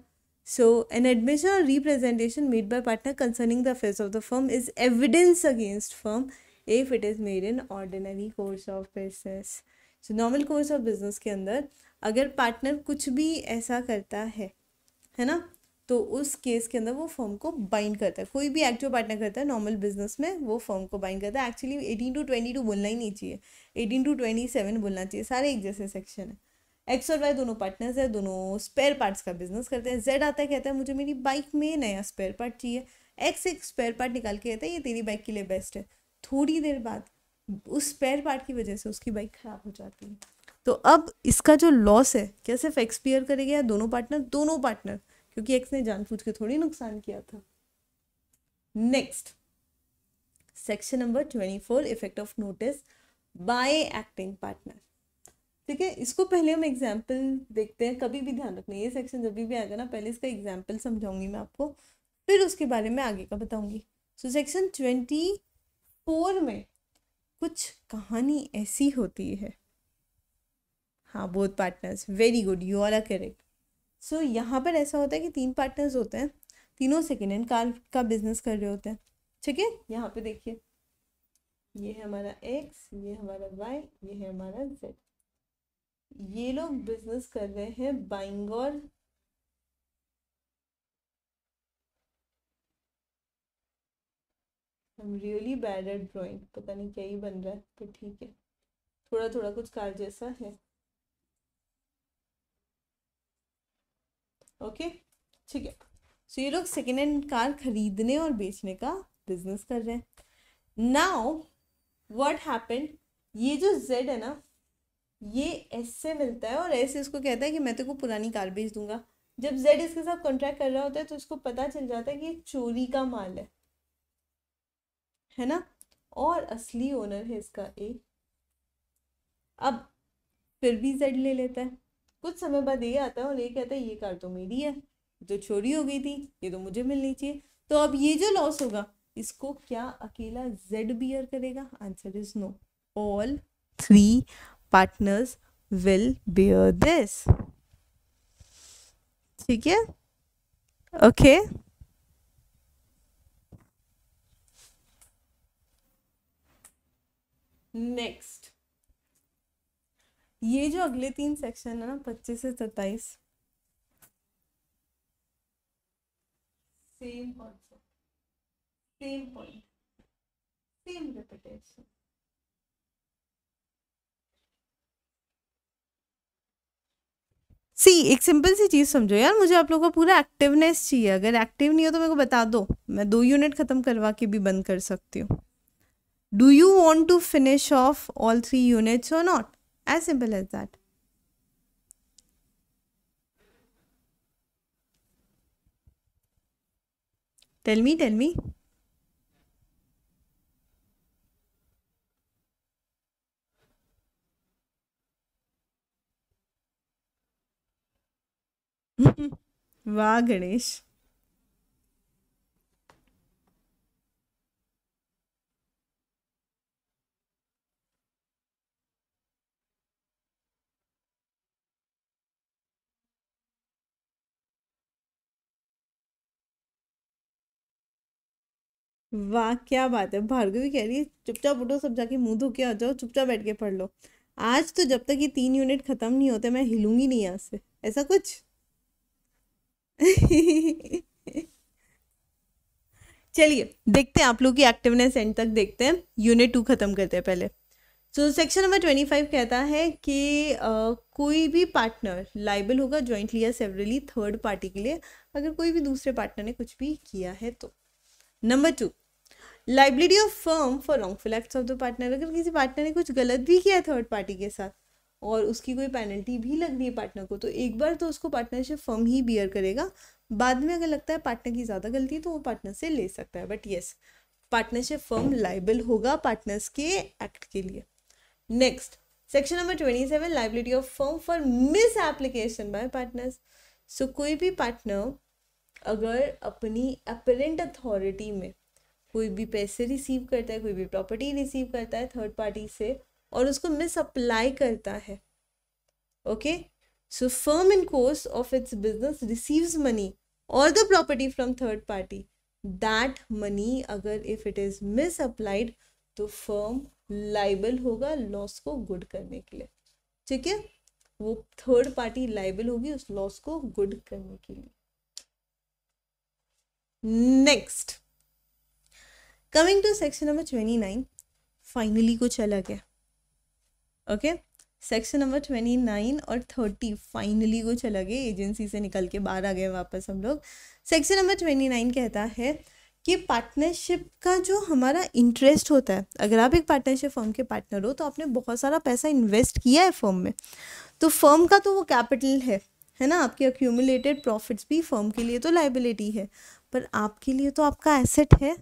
so an admission और representation made by partner concerning the face of the firm is evidence against firm if it is made in ordinary course of business so normal course of business के अंदर अगर partner कुछ भी ऐसा करता है है ना तो उस केस के अंदर वो फर्म को बाइंड करता है कोई भी एक्ट जो पार्टनर करता है नॉर्मल बिजनेस में वो फर्म को बाइंड करता है actually eighteen to twenty two बोलना ही नहीं चाहिए एटीन टू ट्वेंटी सेवन बोलना चाहिए सारे एक जैसे सेक्शन है एक्स और वाई दोनों पार्टनर्स है दोनों स्पेयर पार्ट्स का बिजनेस करते हैं जेड आता है कहता है मुझे मेरी बाइक में नया स्पेयर पार्ट चाहिए एक्स एक स्पेयर पार्ट निकाल के कहता है ये तेरी बाइक के लिए बेस्ट है थोड़ी देर बाद उस स्पेयर पार्ट की वजह से उसकी बाइक ख़राब हो जाती है तो अब इसका जो लॉस है क्या सिर्फ एक्सपियर करेगा या दोनों पार्टनर दोनों पार्टनर क्योंकि एक्स ने जानबूझ के थोड़ी नुकसान किया था next section number twenty four effect of notice by acting partner ठीक है इसको पहले हम एग्जाम्पल देखते हैं कभी भी ध्यान रखना ये सेक्शन जब भी आएगा ना पहले इसका एग्जाम्पल समझाऊंगी मैं आपको फिर उसके बारे में आगे का बताऊंगी सो सेक्शन ट्वेंटी पोर में कुछ कहानी ऐसी होती है हाँ both partners very good you are are correct so यहाँ पर ऐसा होता है कि तीन पार्टनर्स होते हैं तीनों सेकेंड हैंड कार का बिजनेस कर रहे होते हैं ठीक है यहाँ पे देखिए ये है हमारा एक्स ये हमारा वाई ये है हमारा जेड ये लोग बिजनेस कर रहे हैं बाइंग और I am really bad at drawing पता नहीं क्या ही बन रहा है पर ठीक है थोड़ा थोड़ा कुछ कार जैसा है ओके ठीक है सो ये लोग सेकेंड हैंड कार खरीदने और बेचने का बिजनेस कर रहे हैं नाउ व्हाट हैपेंड ये जो जेड है ना ये एस से मिलता है और एस इसको कहता है कि मैं तेरे को पुरानी कार बेच दूंगा जब जेड इसके साथ कॉन्ट्रैक्ट कर रहा होता है तो इसको पता चल जाता है कि ये चोरी का माल है है ना और असली ओनर है इसका ए अब फिर भी जेड ले लेता है कुछ समय बाद ये आता है और ये कहता है ये कार तो मेरी है जो तो चोरी हो गई थी ये तो मुझे मिलनी चाहिए तो अब ये जो लॉस होगा इसको क्या अकेला जेड बियर करेगा answer is no all three partners will bear this ठीक है ओके okay. नेक्स्ट ये जो अगले तीन सेक्शन है ना पच्चीस से सत्ताईस same concept same point same repetition see एक सिंपल सी चीज़ समझो यार मुझे आप लोगों का पूरा एक्टिवनेस चाहिए अगर एक्टिव नहीं हो तो मेरे को बता दो मैं दो यूनिट ख़त्म करवा के भी बंद कर सकती हूँ do you want to finish off all three units or not? As simple as that. Tell me, tell me. Wow, Ganesh. वाह क्या बात है भार्गवी कह रही है चुपचाप उठो सब जाके मुंह धो के आ जाओ चुपचाप बैठ के पढ़ लो आज तो जब तक ये तीन यूनिट खत्म नहीं होते मैं हिलूंगी नहीं यहाँ से ऐसा कुछ चलिए देखते हैं आप लोग की एक्टिवनेस एंड तक देखते हैं यूनिट टू खत्म करते हैं पहले so section number twenty five कहता है कि आ, कोई भी पार्टनर लाइबल होगा जॉइंटली या सेवरली थर्ड पार्टी के लिए अगर कोई भी दूसरे पार्टनर ने कुछ भी किया है तो number two liability of firm for wrongful acts of the partner अगर किसी पार्टनर ने कुछ गलत भी किया है थर्ड पार्टी के साथ और उसकी कोई पेनल्टी भी लग रही है पार्टनर को तो एक बार तो उसको पार्टनरशिप फर्म ही बियर करेगा बाद में अगर लगता है पार्टनर की ज़्यादा गलती है तो वो पार्टनर से ले सकता है but yes partnership firm liable होगा पार्टनर्स के एक्ट के लिए next section number twenty seven liability of firm for misapplication by partners so कोई भी पार्टनर अगर अपनी अपेरेंट अथॉरिटी में कोई भी पैसे रिसीव करता है कोई भी प्रॉपर्टी रिसीव करता है थर्ड पार्टी से और उसको मिस अप्लाई करता है okay so firm in course of its business receives money और the property from third party that money अगर if it is misapplied तो फर्म लाइबल होगा लॉस को गुड करने के लिए ठीक है वो थर्ड पार्टी लाइबल होगी उस लॉस को गुड करने के लिए next coming to section number twenty nine finally कुछ अलग है okay section number twenty nine और थर्टी फाइनली कुछ अलग है एजेंसी से निकल के बाहर आ गए वापस हम लोग सेक्शन नंबर ट्वेंटी नाइन कहता है कि पार्टनरशिप का जो हमारा इंटरेस्ट होता है अगर आप एक पार्टनरशिप फर्म के पार्टनर हो तो आपने बहुत सारा पैसा इन्वेस्ट किया है फर्म में तो फर्म का तो वो कैपिटल है है ना आपके अक्यूमुलेटेड प्रॉफिट्स भी फर्म के लिए तो लाइबिलिटी है पर आपके लिए तो आपका एसेट है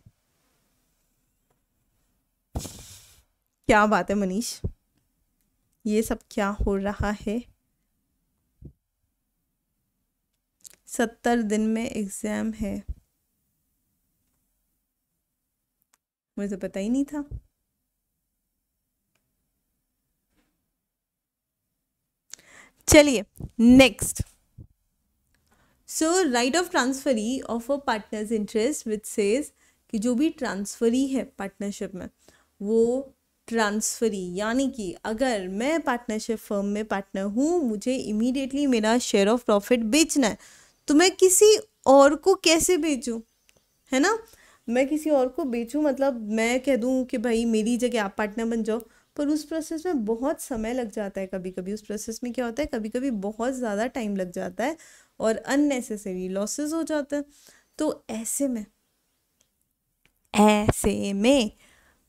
क्या बात है मनीष ये सब क्या हो रहा है सत्तर दिन में एग्ज़ाम है मुझे तो पता ही नहीं था चलिए next so right of transferee of a partner's interest which says कि जो भी ट्रांसफरी है पार्टनरशिप में वो ट्रांसफरी यानी कि अगर मैं पार्टनरशिप फर्म में पार्टनर हूँ मुझे इमीडिएटली मेरा शेयर ऑफ प्रॉफिट बेचना है तो मैं किसी और को कैसे बेचूँ है ना मैं किसी और को बेचूँ मतलब मैं कह दूँ कि भाई मेरी जगह आप पार्टनर बन जाओ पर उस प्रोसेस में बहुत समय लग जाता है कभी कभी उस प्रोसेस में क्या होता है कभी कभी बहुत ज़्यादा टाइम लग जाता है और अननेसेसरी लॉसेस हो जाते हैं तो ऐसे में ऐसे में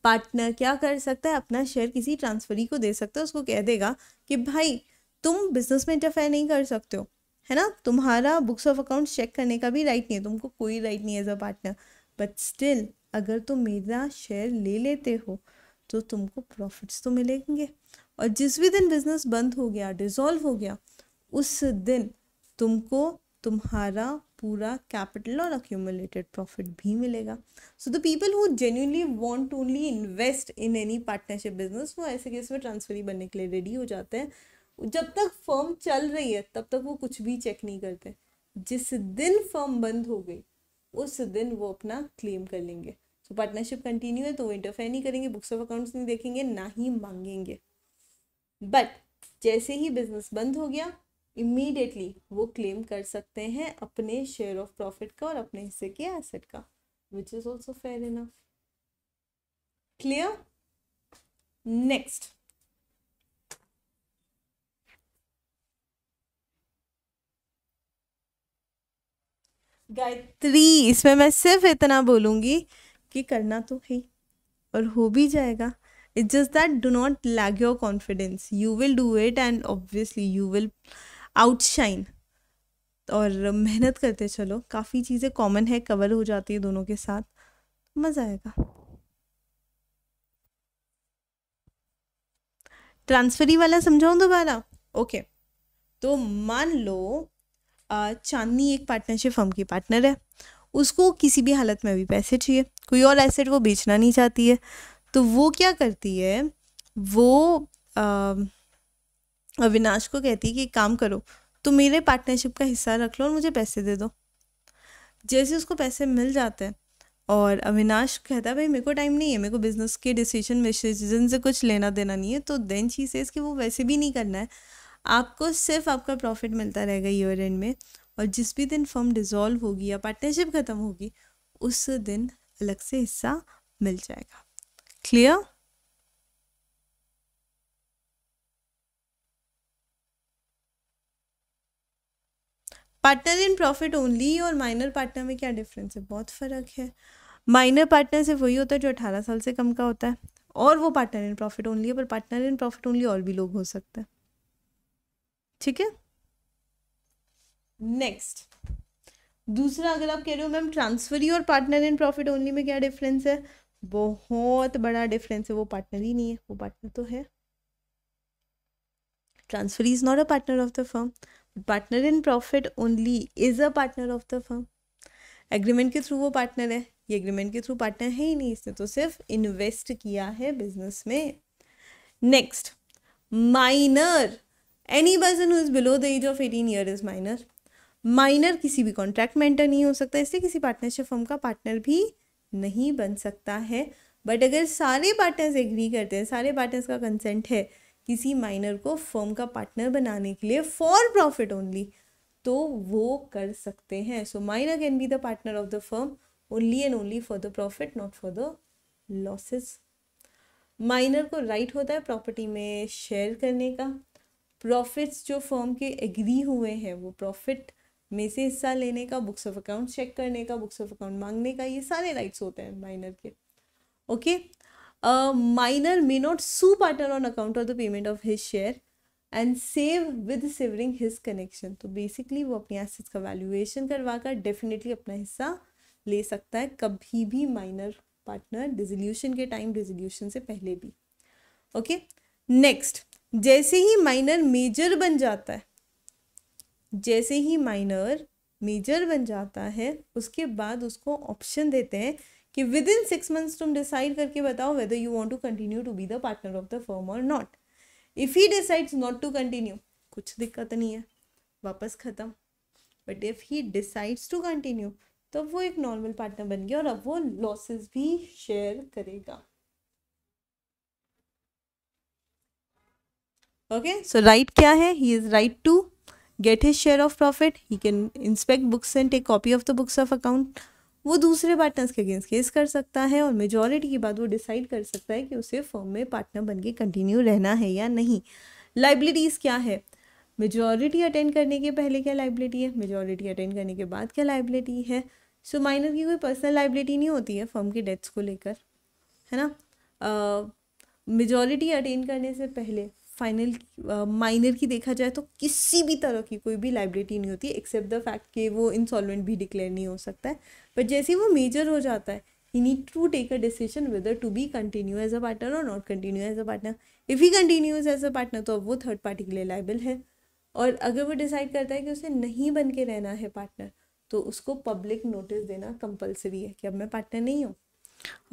पार्टनर क्या कर सकता है अपना शेयर किसी ट्रांसफरी को दे सकता है उसको कह देगा कि भाई तुम बिजनेस में इंटरफेयर नहीं कर सकते हो है ना तुम्हारा बुक्स ऑफ अकाउंट चेक करने का भी राइट नहीं है तुमको कोई राइट नहीं है as a partner but still अगर तुम मेरा शेयर ले लेते हो तो तुमको प्रॉफिट्स तो मिलेंगे और जिस भी दिन बिजनेस बंद हो गया डिजॉल्व हो गया उस दिन तुमको तुम्हारा पूरा कैपिटल और अक्यूमुलेटेड प्रॉफिट भी मिलेगा so the people who genuinely want only invest in any partnership business वो ऐसे केस में ट्रांसफरी बनने के लिए रेडी हो जाते हैं जब तक फर्म चल रही है तब तक वो कुछ भी चेक नहीं करते जिस दिन फर्म बंद हो गई उस दिन वो अपना क्लेम कर लेंगे सो पार्टनरशिप कंटिन्यू है तो वो इंटरफेयर नहीं करेंगे बुक्स ऑफ अकाउंट्स नहीं देखेंगे ना ही मांगेंगे बट जैसे ही बिजनेस बंद हो गया इमीडिएटली वो क्लेम कर सकते हैं अपने शेयर ऑफ प्रॉफिट का और अपने हिस्से के एसेट का which is also fair enough clear next Gayatri इसमें मैं सिर्फ इतना बोलूंगी कि करना तो है और हो भी जाएगा it's just that do not lag your confidence you will do it and obviously you will outshine और मेहनत करते चलो काफ़ी चीज़ें कॉमन है कवर हो जाती है दोनों के साथ मज़ा आएगा ट्रांसफरी वाला समझाऊं दोबारा ओके तो मान लो चांदनी एक पार्टनरशिप फर्म की पार्टनर है उसको किसी भी हालत में भी पैसे चाहिए कोई और एसेट वो बेचना नहीं चाहती है तो वो क्या करती है वो आ, अविनाश को कहती है कि काम करो तुम मेरे पार्टनरशिप का हिस्सा रख लो और मुझे पैसे दे दो जैसे उसको पैसे मिल जाते हैं और अविनाश कहता है भाई मेरे को टाइम नहीं है मेरे को बिजनेस के डिसीजन डिसीजन से कुछ लेना देना नहीं है तो देन ची से कि वो वैसे भी नहीं करना है आपको सिर्फ आपका प्रॉफिट मिलता रहेगा ईयर एंड में और जिस भी दिन फर्म डिजोल्व होगी या पार्टनरशिप ख़त्म होगी उस दिन अलग से हिस्सा मिल जाएगा clear partner in profit only और माइनर पार्टनर में क्या डिफरेंस है बहुत फ़र्क है माइनर पार्टनर सिर्फ वही होता है जो अठारह साल से कम का होता है और वो पार्टनर इन प्रॉफिट ओनली है पर पार्टनर इन प्रॉफिट ओनली और भी लोग हो सकते हैं ठीक है नेक्स्ट दूसरा अगर आप कह रहे हो मैम ट्रांसफर ही और पार्टनर इन प्रॉफिट ओनली में क्या डिफरेंस है बहुत बड़ा डिफरेंस है वो पार्टनर ही नहीं है वो पार्टनर तो है transfer is not a partner of the firm partner in profit only is a partner of the firm agreement के थ्रू वो पार्टनर है ये एग्रीमेंट के थ्रू पार्टनर है ही नहीं इसने तो सिर्फ इन्वेस्ट किया है बिजनेस में next minor any person who is below the age of eighteen year is minor minor किसी भी कॉन्ट्रैक्ट में एंटर नहीं हो सकता इसलिए किसी पार्टनरशिप फर्म का पार्टनर भी नहीं बन सकता है बट अगर सारे पार्टनर्स एग्री करते हैं सारे पार्टनर्स का कंसेंट है किसी माइनर को फर्म का पार्टनर बनाने के लिए फॉर प्रॉफिट ओनली तो वो कर सकते हैं so minor can be the partner of the firm only and only for the profit not for the losses minor को राइट right होता है प्रॉपर्टी में शेयर करने का प्रॉफिट्स जो फर्म के एग्री हुए हैं वो प्रॉफिट में से हिस्सा लेने का बुक्स ऑफ अकाउंट चेक करने का बुक्स ऑफ अकाउंट मांगने का ये सारे राइट्स होते हैं माइनर के okay okay? a may may not sue partner on account of the payment of his share and save with severing his connection तो बेसिकली वो अपने एसेट्स का वैल्यूएशन करवा कर डेफिनेटली अपना हिस्सा ले सकता है कभी भी माइनर पार्टनर डिजोल्यूशन के टाइम डिजोल्यूशन से पहले भी ओके okay? नेक्स्ट जैसे ही माइनर मेजर बन जाता है जैसे ही माइनर मेजर बन जाता है उसके बाद उसको ऑप्शन देते हैं कि विद इन सिक्स मंथ्स तुम डिसाइड करके बताओ whether you want to continue to be the partner of the firm और not if he decides not to continue कुछ दिक्कत नहीं है वापस ख़त्म but if he decides to continue तो वो एक नॉर्मल पार्टनर बन गया और अब वो लॉसेस भी शेयर करेगा ओके सो राइट क्या है he is right to get his share of profit he can inspect books and take copy of the books of account वो दूसरे पार्टनर्स के अगेंस्ट केस कर सकता है और मेजॉरिटी के बाद वो डिसाइड कर सकता है कि उसे फॉर्म में पार्टनर बन के कंटिन्यू रहना है या नहीं लाइबिलिटीज़ क्या है मेजॉरिटी अटेंड करने के पहले क्या लाइबिलिटी है मेजॉरिटी अटेंड करने के बाद क्या लाइबिलिटी है सो so, माइनर की कोई पर्सनल लाइबिलिटी नहीं होती है फॉर्म की डेथ्स को लेकर है ना मेजॉरिटी अटेंड करने से पहले फाइनल माइनर uh, की देखा जाए तो किसी भी तरह की कोई भी लाइबिलिटी नहीं होती एक्सेप्ट द फैक्ट कि वो इंसॉलमेंट भी डिक्लेयर नहीं हो सकता है बट जैसे ही वो मेजर हो जाता है he need to take a decision whether to be continue as a partner और not continue as a partner if he continues as a partner तो अब वो थर्ड पार्टी के लिए लाइबल है और अगर वो डिसाइड करता है कि उसे नहीं बन के रहना है पार्टनर तो उसको पब्लिक नोटिस देना कंपलसरी है कि अब मैं पार्टनर नहीं हूँ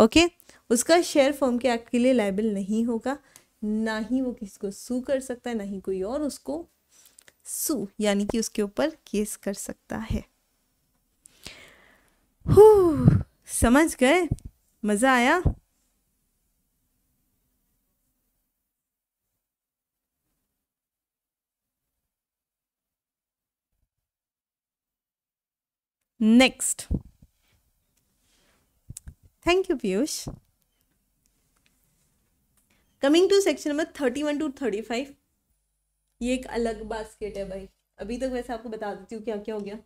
ओके okay? उसका शेयर फॉर्म के एक्ट के लिए लाइबल नहीं होगा ना ही वो किसी को सू कर सकता है ना ही कोई और उसको सू यानी कि उसके ऊपर केस कर सकता है समझ गए मजा आया next thank you Piyush coming to section number thirty one to thirty five ये एक अलग बास्केट है भाई अभी तक तो वैसे आपको बता देती हूँ क्या क्या हो गया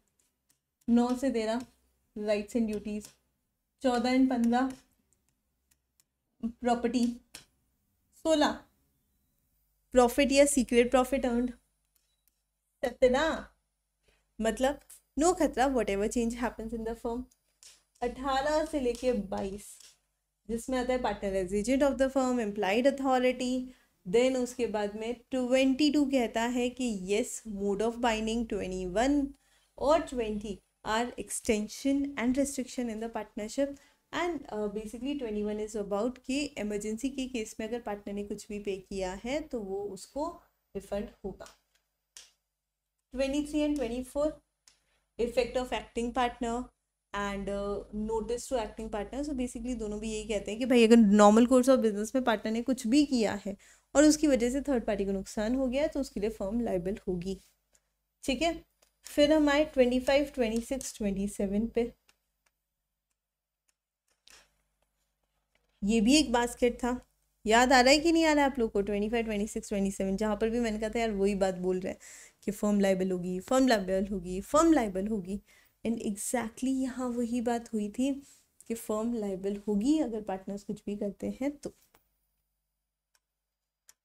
नौ से तेरह राइट्स एंड ड्यूटीज चौदह एंड पंद्रह प्रॉपर्टी सोलह प्रॉफिट या सीक्रेट प्रॉफिट अर्न सत्रह मतलब नो खतरा whatever change happens in the firm अठारह से लेके बाईस जिसमें आता है partner as agent of the firm implied authority then उसके बाद में ट्वेंटी टू कहता है कि yes mode of binding twenty one और twenty are extension and restriction in the partnership and basically twenty one is about कि emergency के case में अगर पार्टनर ने कुछ भी पे किया है तो वो उसको रिफंड होगा twenty three and twenty four effect of acting partner and notice to acting partner so basically दोनों भी यही कहते हैं कि भाई अगर नॉर्मल कोर्स ऑफ बिजनेस में पार्टनर ने कुछ भी किया है और उसकी वजह से थर्ड पार्टी को नुकसान हो गया तो उसके लिए फर्म लाइबल होगी ठीक है फिर हम आए twenty five twenty six twenty seven पे ये भी एक बास्केट था याद आ रहा है कि नहीं आ रहा है आप लोग को twenty five twenty six twenty seven जहाँ पर भी मैंने कहा था यार वही बात बोल रहे हैं कि फर्म लाइबल होगी फर्म लाइबल होगी फर्म लाइबल होगी एंड एग्जैक्टली यहाँ वही बात हुई थी कि फर्म लाइबल होगी अगर पार्टनर्स कुछ भी करते हैं तो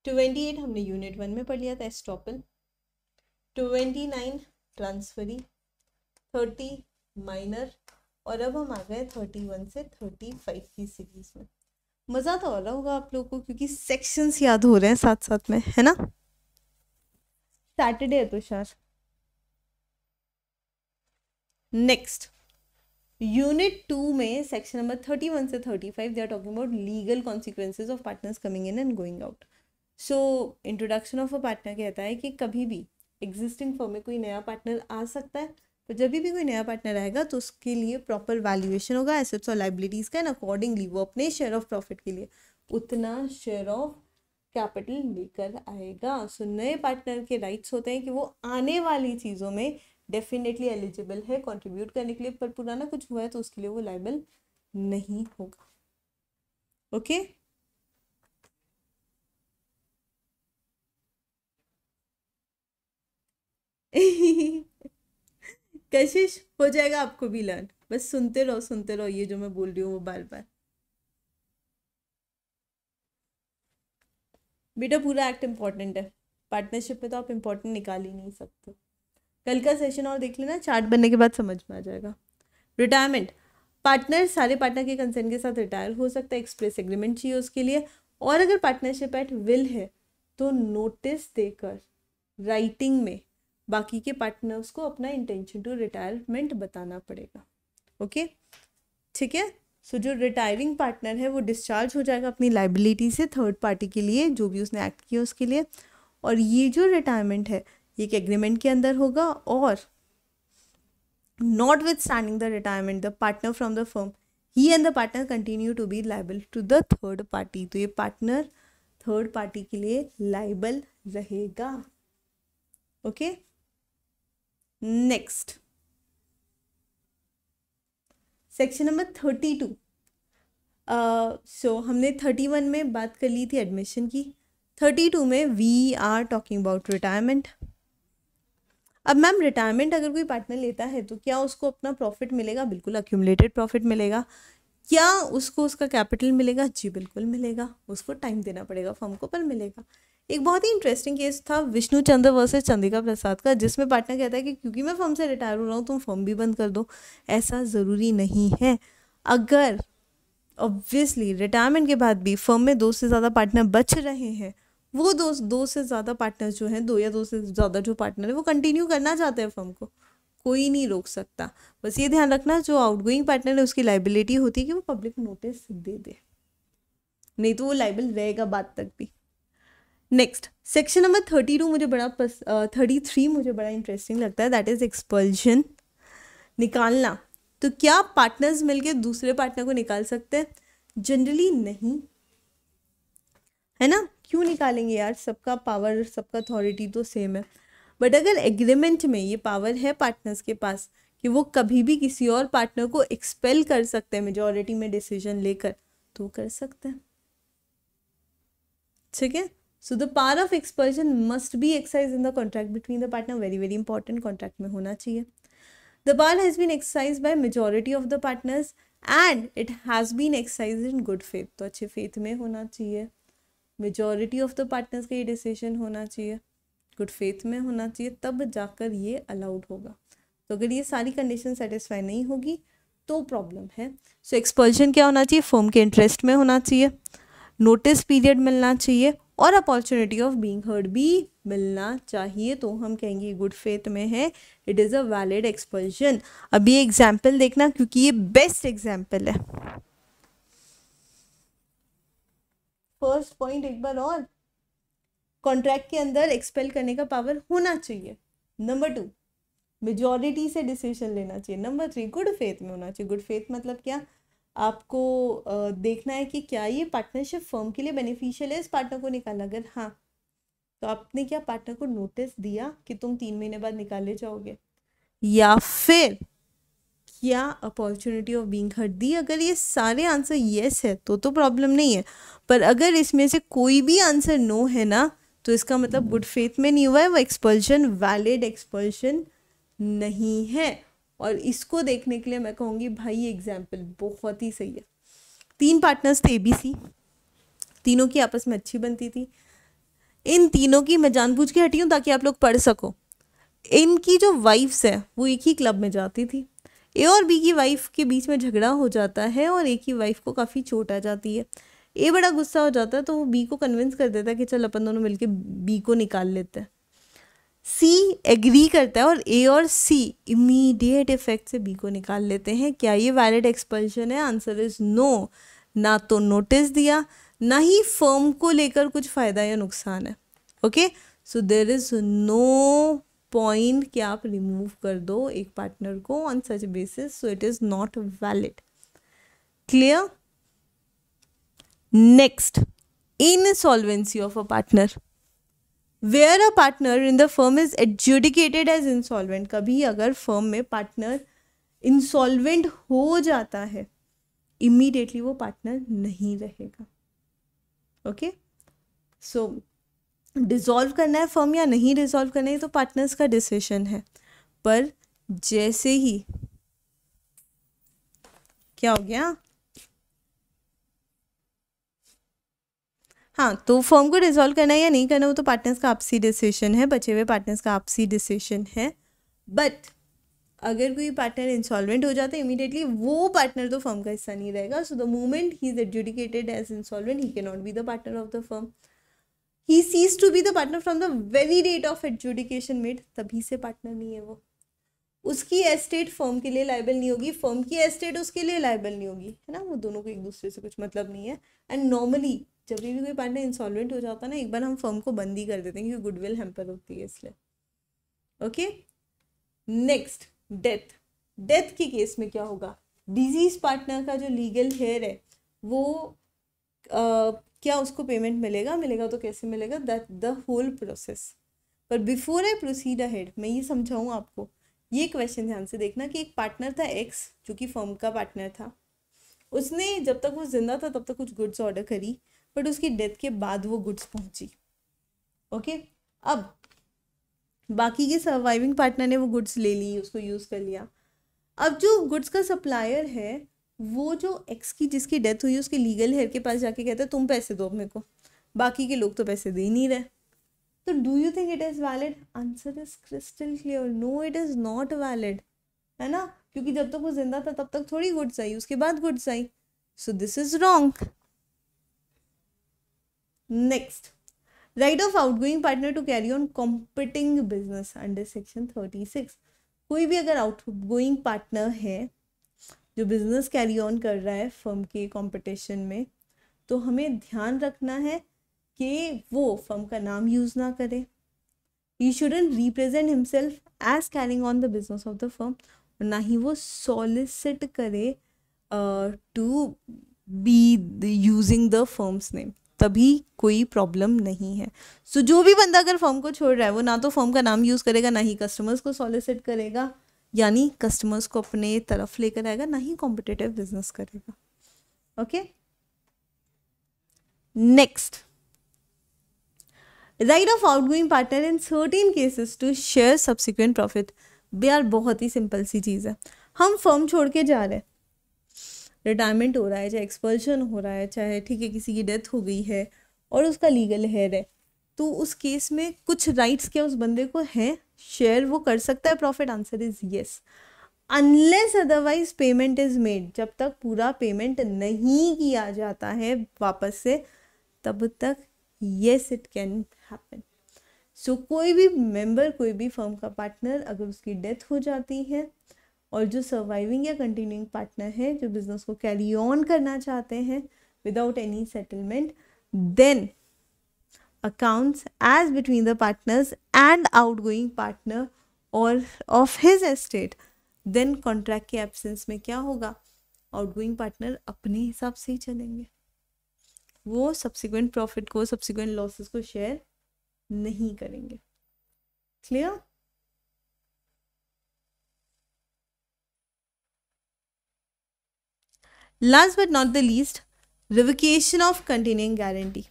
ट्वेंटी एट हमने यूनिट वन में पढ़ लिया था estoppel twenty nine transferee thirty minor और अब हम आ गए थर्टी वन से थर्टी फाइव की सीरीज में मज़ा तो आ रहा होगा आप लोगों को क्योंकि सेक्शंस याद हो रहे हैं साथ साथ में है ना सैटरडे है तो तुषार नेक्स्ट यूनिट टू में सेक्शन नंबर थर्टी वन से thirty five they are talking about legal consequences of partners coming in and going out so introduction of a partner कहता है कि कभी भी एग्जिस्टिंग फॉर्म में कोई नया पार्टनर आ सकता है पर तो जब भी कोई नया पार्टनर रहेगा तो उसके लिए प्रॉपर वैल्यूएशन होगा एसेट्स और लाइबिलिटीज़ का एंड अकॉर्डिंगली वो अपने शेयर ऑफ प्रॉफिट के लिए उतना शेयर ऑफ कैपिटल लेकर आएगा सो so, नए पार्टनर के राइट्स होते हैं कि वो आने वाली चीज़ों में डेफिनेटली एलिजिबल है कंट्रीब्यूट करने के लिए पर पुराना कुछ हुआ है तो उसके लिए वो लाइबल नहीं होगा ओके okay? कशिश हो जाएगा आपको भी लर्न बस सुनते रहो सुनते रहो ये जो मैं बोल रही हूँ वो बार बार बेटा पूरा एक्ट इम्पॉर्टेंट है पार्टनरशिप में तो आप इम्पोर्टेंट निकाल ही नहीं सकते कल का सेशन और देख लेना चार्ट बनने के बाद समझ में आ जाएगा रिटायरमेंट पार्टनर सारे पार्टनर के कंसेंट के साथ रिटायर हो सकता है एक्सप्रेस एग्रीमेंट चाहिए उसके लिए और अगर पार्टनरशिप एट विल है तो नोटिस देकर राइटिंग में बाकी के पार्टनर्स को अपना इंटेंशन टू रिटायरमेंट बताना पड़ेगा ओके ठीक है सो जो रिटायरिंग पार्टनर है वो डिस्चार्ज हो जाएगा अपनी लाइबिलिटी से थर्ड पार्टी के लिए जो भी उसने एक्ट किया उसके लिए और ये जो रिटायरमेंट है ये एक एग्रीमेंट के अंदर होगा और notwithstanding the retirement the partner from the firm he and the partner continue to be liable to the third party तो ये पार्टनर थर्ड पार्टी के लिए लाइबल रहेगा okay next section number thirty two so हमने thirty one में बात कर ली थी एडमिशन की थर्टी टू में we are talking about retirement अब मैम रिटायरमेंट अगर कोई पार्टनर लेता है तो क्या उसको अपना प्रॉफिट मिलेगा बिल्कुल अक्यूमलेटेड प्रॉफिट मिलेगा क्या उसको उसका कैपिटल मिलेगा जी बिल्कुल मिलेगा उसको टाइम देना पड़ेगा फर्म को पर मिलेगा एक बहुत ही इंटरेस्टिंग केस था विष्णु चंद्र वर्सेज चंद्रिका प्रसाद का जिसमें पार्टनर कहता है कि क्योंकि मैं फर्म से रिटायर हो रहा हूँ तुम फर्म भी बंद कर दो ऐसा ज़रूरी नहीं है अगर ऑब्वियसली रिटायरमेंट के बाद भी फर्म में दो से ज़्यादा पार्टनर बच रहे हैं वो दो दो से ज़्यादा पार्टनर जो हैं दो या दो से ज़्यादा जो पार्टनर है वो कंटिन्यू करना चाहते हैं फर्म को कोई नहीं रोक सकता बस ये ध्यान रखना जो गोइंग पार्टनर है उसकी लाइबिलिटी होती है कि वो पब्लिक नोटिस दे दे नहीं तो वो लाइबल रहेगा बाद तक भी next section number thirty two मुझे बड़ा थर्टी थ्री मुझे बड़ा इंटरेस्टिंग लगता है दैट इज़ एक्सपल्शन निकालना तो क्या पार्टनर्स मिलके दूसरे पार्टनर को निकाल सकते हैं जनरली नहीं है ना क्यों निकालेंगे यार सबका पावर सबका अथॉरिटी तो सेम है बट अगर एग्रीमेंट में ये पावर है पार्टनर्स के पास कि वो कभी भी किसी और पार्टनर को एक्सपेल कर सकते हैं मेजोरिटी में डिसीजन लेकर तो कर सकते हैं ठीक है so the power of expulsion must be exercise in the contract between the partner very very important contract में होना चाहिए the power has been exercise by majority of the partners and it has been exercise in good faith तो अच्छे faith में होना चाहिए majority of the partners का ये डिसीजन होना चाहिए गुड फेथ में होना चाहिए तब जाकर ये अलाउड होगा तो अगर ये सारी कंडीशन सेटिस्फाई नहीं होगी तो प्रॉब्लम है सो so, एक्सपल्शन क्या होना चाहिए फॉर्म के इंटरेस्ट में होना चाहिए नोटिस पीरियड मिलना चाहिए और अपॉर्चुनिटी ऑफ बीइंग हर्ड भी मिलना चाहिए तो हम कहेंगे गुड फेथ में है it is a valid expulsion अभी एग्जाम्पल देखना क्योंकि ये बेस्ट एग्जाम्पल है फर्स्ट पॉइंट एक बार और कॉन्ट्रैक्ट के अंदर एक्सपेल करने का पावर होना चाहिए नंबर टू मेजॉरिटी से डिसीजन लेना चाहिए नंबर थ्री गुड फेथ में होना चाहिए गुड फेथ मतलब क्या आपको देखना है कि क्या ये पार्टनरशिप फर्म के लिए बेनिफिशियल है इस पार्टनर को निकालना अगर हाँ तो आपने क्या पार्टनर को नोटिस दिया कि तुम तीन महीने बाद निकाले जाओगे या फिर क्या अपॉर्चुनिटी ऑफ बींग हर्ट दी अगर ये सारे आंसर येस है तो तो प्रॉब्लम नहीं है पर अगर इसमें से कोई भी आंसर नो है ना तो इसका मतलब गुड फेथ में नहीं हुआ है वो एक्सपल्शन वैलिड एक्सपल्शन नहीं है और इसको देखने के लिए मैं कहूँगी भाई एग्जाम्पल बहुत ही सही है तीन पार्टनर्स थे ए तीनों की आपस में अच्छी बनती थी इन तीनों की मैं जानबूझ के हटी हूँ ताकि आप लोग पढ़ सको इनकी जो वाइफ्स है वो एक ही क्लब में जाती थी ए और बी की वाइफ के बीच में झगड़ा हो जाता है और ए की वाइफ को काफ़ी चोट आ जाती है ए बड़ा गुस्सा हो जाता है तो वो बी को कन्विंस कर देता है कि चल अपन दोनों मिलके बी को निकाल लेते हैं सी एग्री करता है और ए और सी इमीडिएट इफेक्ट से बी को निकाल लेते हैं क्या ये वैलिड एक्सपल्शन है आंसर इज नो ना तो नोटिस दिया ना ही फर्म को लेकर कुछ फ़ायदा या नुकसान है okay so there is no point के आप रिमूव कर दो एक पार्टनर को on such basis so it is not valid clear next insolvency of a partner where a partner in the firm is adjudicated as insolvent कभी अगर firm में partner insolvent हो जाता है इमीडिएटली वो पार्टनर नहीं रहेगा okay okay? So so, dissolve करना है फर्म या नहीं डिज़ोल्व करना है तो पार्टनर्स का डिसीशन है पर जैसे ही क्या हो गया हाँ तो फर्म को डिसॉल्व करना है या नहीं करना वो तो पार्टनर्स का आपसी डिसीशन है बचे हुए पार्टनर्स का आपसी डिसीशन है बट अगर कोई पार्टनर इंसॉल्वेंट हो जाता है इमीडिएटली वो पार्टनर तो फर्म का हिस्सा नहीं रहेगा so the moment he is adjudicated as insolvent he cannot be the partner of the firm he ceases to be the partner from the very date of adjudication made तभी से partner नहीं है वो उसकी estate firm के लिए liable नहीं होगी फर्म की एस्टेट उसके लिए लाइबल नहीं होगी है ना वो दोनों को एक दूसरे से कुछ मतलब नहीं है एंड नॉर्मली जब भी कोई पार्टनर इंसॉल्वेंट हो जाता है ना एक बार हम फर्म को बंद ही कर देते हैं क्योंकि गुडविल हेम्पर होती है इसलिए ओके नेक्स्ट डेथ डेथ के केस में क्या होगा डिजीज पार्टनर का जो लीगल हेयर है वो क्या उसको पेमेंट मिलेगा मिलेगा तो कैसे मिलेगा दैट द होल प्रोसेस पर बिफोर आई प्रोसीड अहेड मैं ये समझाऊँ आपको ये क्वेश्चन ध्यान से देखना कि एक पार्टनर था एक्स जो कि फर्म का पार्टनर था उसने जब तक वो जिंदा था तब तक कुछ गुड्स ऑर्डर करी बट उसकी डेथ के बाद वो गुड्स पहुंची ओके okay? अब बाकी के सर्वाइविंग पार्टनर ने वो गुड्स ले ली उसको यूज़ कर लिया अब जो गुड्स का सप्लायर है वो जो एक्स की जिसकी डेथ हुई उसके लीगल हेयर के पास जाके कहता है तुम पैसे दो मेरे को बाकी के लोग तो पैसे दे ही नहीं रहे तो do you think it is valid answer is crystal clear no it is not valid है ना क्योंकि जब तक वो जिंदा था तब तक थोड़ी गुड्स आई उसके बाद गुड्स आई so this is wrong next right of outgoing partner to carry on competing business under section thirty six कोई भी अगर आउट गोइंग पार्टनर है जो बिज़नेस कैरी ऑन कर रहा है फर्म के कंपटीशन में तो हमें ध्यान रखना है कि वो फर्म का नाम यूज़ ना करे he shouldn't represent himself as carrying on the business of the firm और ना ही वो सॉलिसिट करे to be using the firm's name तभी कोई प्रॉब्लम नहीं है सो so, जो भी बंदा अगर फर्म को छोड़ रहा है वो ना तो फर्म का नाम यूज़ करेगा ना ही कस्टमर्स को सॉलिसिट करेगा यानी कस्टमर्स को अपने तरफ लेकर आएगा ना ही कॉम्पिटेटिव बिजनेस करेगा okay next right of outgoing partner in thirteen cases to share subsequent profit are बहुत ही सिंपल सी चीज़ है हम फर्म छोड़ के जा रहे हैं रिटायरमेंट हो रहा है चाहे एक्सपल्शन हो रहा है चाहे ठीक है किसी की डेथ हो गई है और उसका लीगल हेयर है तो उस केस में कुछ राइट्स क्या उस बंदे को हैं शेयर वो कर सकता है profit answer is yes unless otherwise payment is made जब तक पूरा पेमेंट नहीं किया जाता है वापस से तब तक yes it can happen so कोई भी मेंबर कोई भी फर्म का पार्टनर अगर उसकी डेथ हो जाती है और जो सर्वाइविंग या कंटिन्यूइंग पार्टनर है जो बिजनेस को कैरी ऑन करना चाहते हैं without any settlement then accounts as between the partners and outgoing partner और of his estate then contract के एब्सेंस में क्या होगा आउटगोइंग पार्टनर अपने हिसाब से ही चलेंगे वो सब्सिक्वेंट प्रॉफिट को सब्सिक्वेंट लॉसेस को शेयर नहीं करेंगे clear last but not the least revocation of continuing guarantee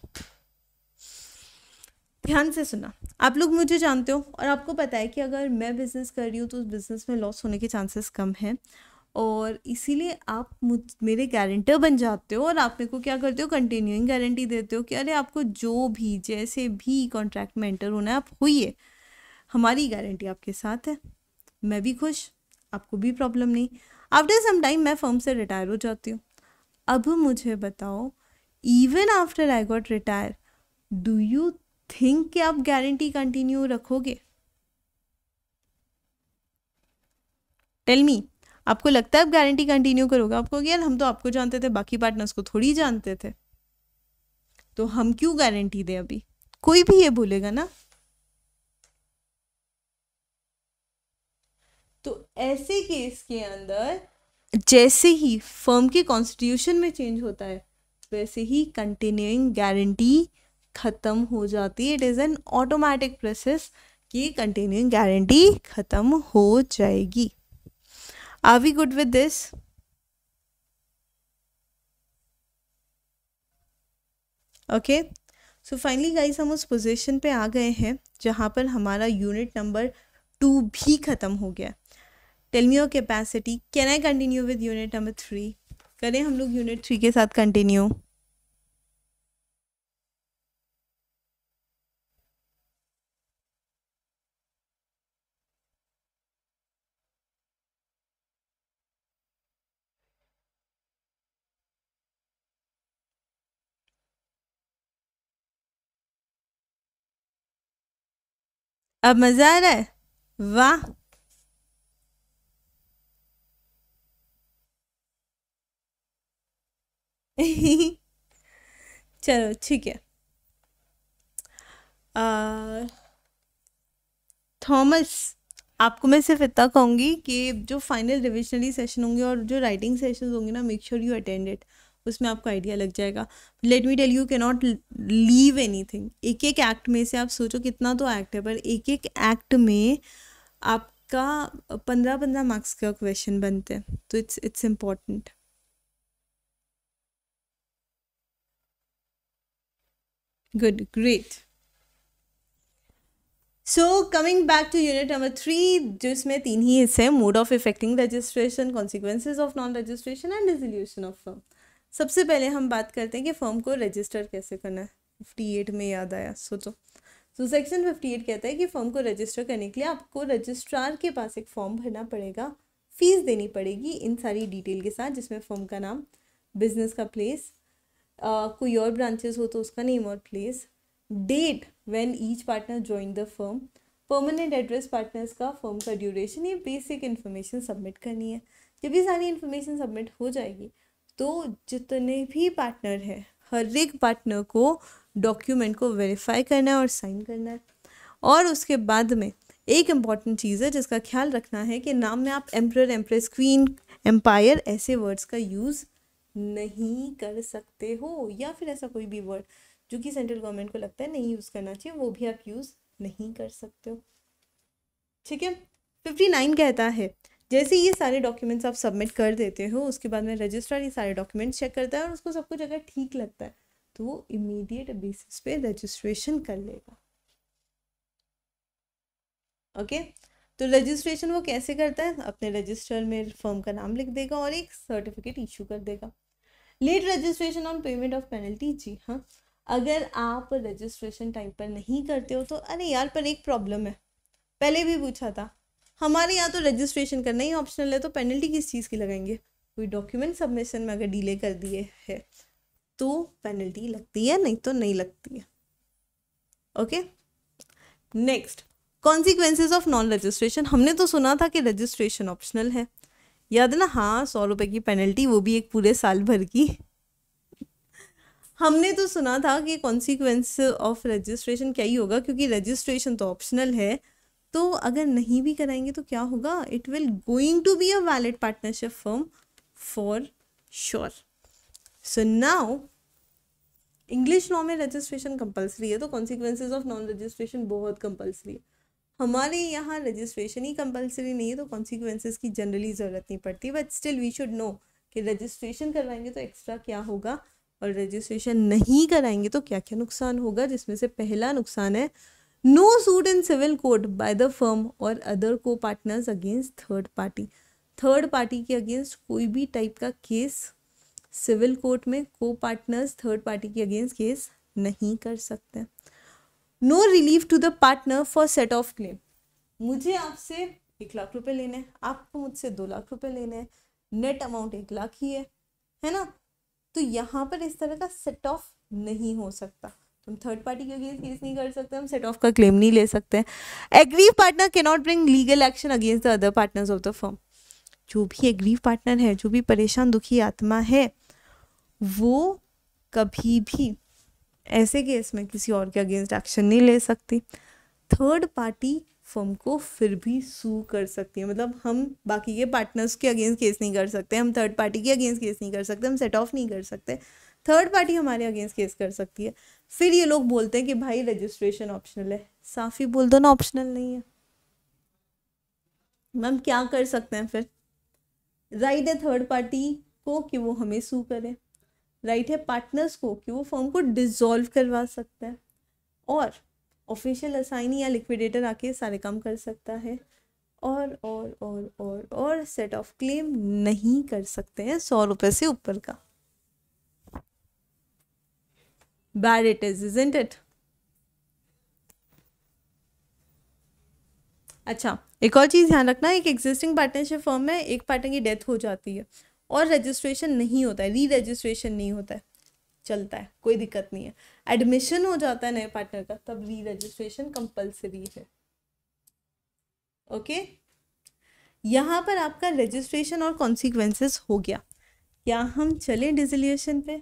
ध्यान से सुना आप लोग मुझे जानते हो और आपको पता है कि अगर मैं बिज़नेस कर रही हूँ तो उस बिज़नेस में लॉस होने के चांसेस कम हैं और इसीलिए आप मुझ मेरे गारंटर बन जाते हो और आप मेरे को क्या करते हो कंटिन्यूइंग गारंटी देते हो कि अरे आपको जो भी जैसे भी कॉन्ट्रैक्ट में एंटर होना है आप होइए हमारी गारंटी आपके साथ है मैं भी खुश आपको भी प्रॉब्लम नहीं आफ्टर सम टाइम मैं फर्म से रिटायर हो जाती हूँ अब मुझे बताओ even after I got retire do you think कि आप गारंटी कंटिन्यू रखोगे टेल मी आपको लगता है आप गारंटी कंटिन्यू करोगे आपको यार हम तो आपको जानते थे बाकी पार्टनर्स को थोड़ी जानते थे तो हम क्यों गारंटी दे अभी कोई भी ये बोलेगा ना तो ऐसे केस के अंदर जैसे ही फर्म के कॉन्स्टिट्यूशन में चेंज होता है वैसे ही कंटिन्यूइंग गारंटी ख़त्म हो जाती है it is an automatic process कि कंटिन्यूइंग गारंटी ख़त्म हो जाएगी are we good with this okay so finally guys हम उस पोजीशन पे आ गए हैं जहाँ पर हमारा यूनिट नंबर टू भी ख़त्म हो गया tell me your capacity can I continue with unit number three करें हम लोग यूनिट थ्री के साथ कंटिन्यू अब मज़ा आ रहा है वाह चलो ठीक है थॉमस आपको मैं सिर्फ इतना कहूँगी कि जो फाइनल रिविजनरी सेशन होंगे और जो राइटिंग सेशन होंगे ना मेक श्योर यू अटेंडेड उसमें आपको आइडिया लग जाएगा लेट मी टेल यू के नॉट लीव एनी थिंग एक एक एक्ट में से आप सोचो कितना तो एक्ट है पर एक एक एक्ट में आपका पंद्रह पंद्रह मार्क्स का क्वेश्चन बनते हैं तो it's it's important good great so coming back to unit number three जिसमें तीन ही हिस्से हैं mode of effecting registration consequences of non registration and dissolution of firm सबसे पहले हम बात करते हैं कि फॉर्म को रजिस्टर कैसे करना है फिफ्टी एट में याद आया सोचो तो सेक्शन फिफ्टी एट कहता है कि फॉर्म को रजिस्टर करने के लिए आपको रजिस्ट्रार के पास एक फॉर्म भरना पड़ेगा फीस देनी पड़ेगी इन सारी डिटेल के साथ जिसमें फॉर्म का नाम बिजनेस का प्लेस कोई और ब्रांचेस हो तो उसका नेम और place date when each partner join the firm permanent address partners का फॉर्म का ड्यूरेशन ये बेसिक इन्फॉर्मेशन सबमिट करनी है जब ये सारी इन्फॉर्मेशन सबमिट हो जाएगी तो जितने भी पार्टनर हैं हर एक पार्टनर को डॉक्यूमेंट को वेरीफाई करना है और साइन करना है और उसके बाद में एक इम्पॉर्टेंट चीज़ है जिसका ख्याल रखना है कि नाम में आप एम्प्रर एम्प्रेस क्वीन एम्पायर ऐसे वर्ड्स का यूज़ नहीं कर सकते हो या फिर ऐसा कोई भी वर्ड जो कि सेंट्रल गवर्नमेंट को लगता है नहीं यूज़ करना चाहिए वो भी आप यूज़ नहीं कर सकते हो ठीक है फिफ्टी नाइन कहता है जैसे ये सारे डॉक्यूमेंट्स आप सबमिट कर देते हो उसके बाद में रजिस्ट्रार ये सारे डॉक्यूमेंट्स चेक करता है और उसको सब कुछ अगर ठीक लगता है तो वो इमीडिएट बेसिस पे रजिस्ट्रेशन कर लेगा ओके तो रजिस्ट्रेशन वो कैसे करता है अपने रजिस्टर में फर्म का नाम लिख देगा और एक सर्टिफिकेट इशू कर देगा late registration on payment of penalty जी हाँ अगर आप रजिस्ट्रेशन टाइम पर नहीं करते हो तो अरे यार पर एक प्रॉब्लम है पहले भी पूछा था हमारे यहाँ तो रजिस्ट्रेशन करना ही ऑप्शनल है तो पेनल्टी किस चीज़ की लगाएंगे कोई डॉक्यूमेंट सबमिशन में अगर डिले कर दिए है तो पेनल्टी लगती है नहीं तो नहीं लगती है okay next consequences of non registration हमने तो सुना था कि रजिस्ट्रेशन ऑप्शनल है याद ना हाँ सौ रुपए की पेनल्टी वो भी एक पूरे साल भर की हमने तो सुना था कि कॉन्सिक्वेंस ऑफ रजिस्ट्रेशन क्या ही होगा क्योंकि रजिस्ट्रेशन तो ऑप्शनल है तो अगर नहीं भी कराएंगे तो क्या होगा it will going to be a valid partnership firm for sure so now English law में रजिस्ट्रेशन कंपलसरी है तो कॉन्सिक्वेंसेज ऑफ नॉन रजिस्ट्रेशन बहुत कंपलसरी है हमारे यहाँ रजिस्ट्रेशन ही कंपलसरी नहीं है तो कॉन्सिक्वेंसेज की जनरली ज़रूरत नहीं पड़ती but still we should know कि रजिस्ट्रेशन करवाएंगे तो एक्स्ट्रा क्या होगा और रजिस्ट्रेशन नहीं कराएंगे तो क्या क्या नुकसान होगा जिसमें से पहला नुकसान है no suit in civil court by the firm or other co-partners against third party third party के अगेंस्ट कोई भी टाइप का केस सिविल कोर्ट में को पार्टनर्स थर्ड पार्टी के अगेंस्ट केस नहीं कर सकते no relief to the partner for set off claim मुझे आपसे एक लाख रुपए लेने हैं आपको मुझसे दो लाख रुपए लेने हैं नेट अमाउंट एक लाख ही है है ना तो यहाँ पर इस तरह का सेट ऑफ नहीं हो सकता हम थर्ड पार्टी के अगेंस्ट केस नहीं कर सकते हम सेट ऑफ का क्लेम नहीं ले सकते एग्रीव पार्टनर के not bring legal action against the other partners of the firm जो भी एग्रीव पार्टनर है जो भी परेशान दुखी आत्मा है वो कभी भी ऐसे केस में किसी और के अगेंस्ट एक्शन नहीं ले सकती थर्ड पार्टी फर्म को फिर भी सू कर सकती है मतलब हम बाकी के पार्टनर्स के अगेंस्ट केस नहीं कर सकते हम थर्ड पार्टी के अगेंस्ट केस नहीं कर सकते हम सेट ऑफ नहीं कर सकते थर्ड पार्टी हमारे अगेंस्ट केस कर सकती है फिर ये लोग बोलते हैं कि भाई रजिस्ट्रेशन ऑप्शनल है साफ ही बोल दो ना ऑप्शनल नहीं है मैम क्या कर सकते हैं फिर राइट है थर्ड पार्टी को कि वो हमें सू करे राइट है पार्टनर्स को कि वो फॉर्म को डिजोल्व करवा सकता है और ऑफिशियल असाइन या लिक्विडेटर आके सारे काम कर सकता है और और और और और सेट ऑफ क्लेम नहीं कर सकते हैं सौ रुपये से ऊपर का bad it is, isn't it? अच्छा एक और चीज़ ध्यान रखना एक एग्जिस्टिंग पार्टनरशिप फॉर्म में एक पार्टनर की डेथ हो जाती है और रजिस्ट्रेशन नहीं होता है री रजिस्ट्रेशन नहीं होता है चलता है कोई दिक्कत नहीं है एडमिशन हो जाता है नए पार्टनर का तब री रजिस्ट्रेशन कंपलसरी है ओके यहाँ पर आपका रजिस्ट्रेशन और कॉन्सिक्वेंसेस हो गया क्या हम चले डिजोल्यूशन पे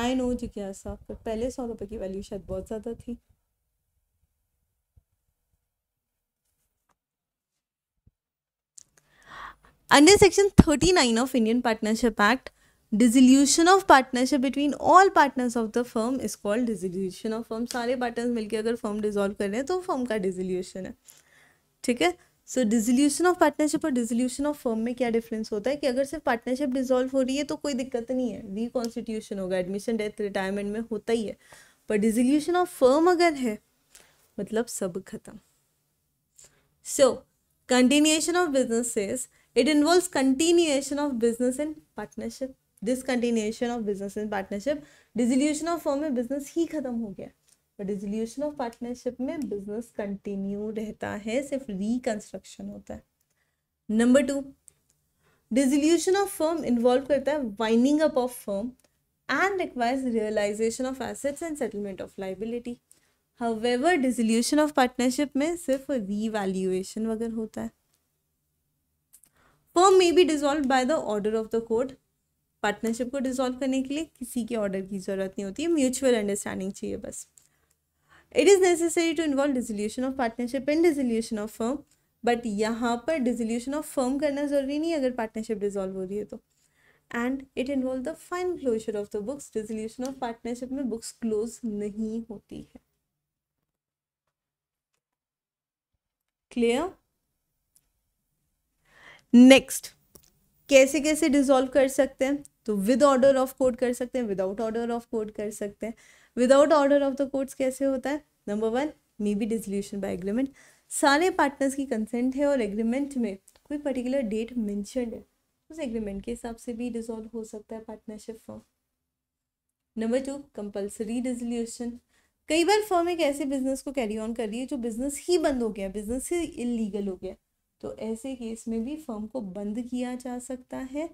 आई नो जिज्ञासा पर पहले सौ रुपए की वैल्यू शायद बहुत ज्यादा थी under section thirty nine of Indian partnership act dissolution of partnership between all partners of the firm is called dissolution of firm सारे पार्टनर्स मिलकर अगर फर्म डिजोल्व करें तो फर्म का डिजोल्यूशन है ठीक है सो डिजोल्यूशन ऑफ पार्टनरशिप और डिजोल्यूशन ऑफ फर्म में क्या डिफरेंस होता है कि अगर सिर्फ पार्टनरशिप डिजोल्व हो रही है तो कोई दिक्कत नहीं है रिकॉन्स्टिट्यूशन होगा एडमिशन डेथ रिटायरमेंट में होता ही है पर डिजोल्यूशन ऑफ फर्म अगर है मतलब सब खत्म so continuation of businesses it involve continuation of business in partnership discontinuation of business in partnership dissolution of firm में बिजनेस ही खत्म हो गया रेजोल्यूशन ऑफ पार्टनरशिप में बिजनेस कंटिन्यू रहता है सिर्फ रिकंस्ट्रक्शन होता है number two dissolution of firm involve करता है winding up of firm and requires realisation of assets and settlement of liability however dissolution of partnership में सिर्फ रीवैल्यूएशन वगैरह होता है firm may be dissolve by the order of the court partnership को dissolve करने के लिए किसी के ऑर्डर की ज़रूरत नहीं होती है म्यूचुअल अंडरस्टैंडिंग चाहिए बस it is necessary to involve dissolution of partnership and dissolution of firm but यहाँ पर डिजोल्यूशन ऑफ फर्म करना ज़रूरी नहीं अगर पार्टनरशिप डिजोल्व हो रही है तो and it involve the final closure of the books dissolution of partnership में बुक्स क्लोज नहीं होती है क्लियर नेक्स्ट कैसे कैसे डिजोल्व कर सकते हैं तो विद ऑर्डर ऑफ कोर्ट कर सकते हैं विदाउट ऑर्डर ऑफ कोर्ट कर सकते हैं without order of the courts कैसे होता है number one may be dissolution by agreement सारे पार्टनर्स की कंसेंट है और एग्रीमेंट में कोई पर्टिकुलर डेट मैंशन है उस एग्रीमेंट के हिसाब से भी डिजोल्व हो सकता है partnership form number two compulsory dissolution कई बार फॉर्म एक ऐसे बिजनेस को कैरी ऑन कर रही है जो बिजनेस ही बंद हो गया बिजनेस ही इलीगल हो गया तो ऐसे केस में भी फर्म को बंद किया जा सकता है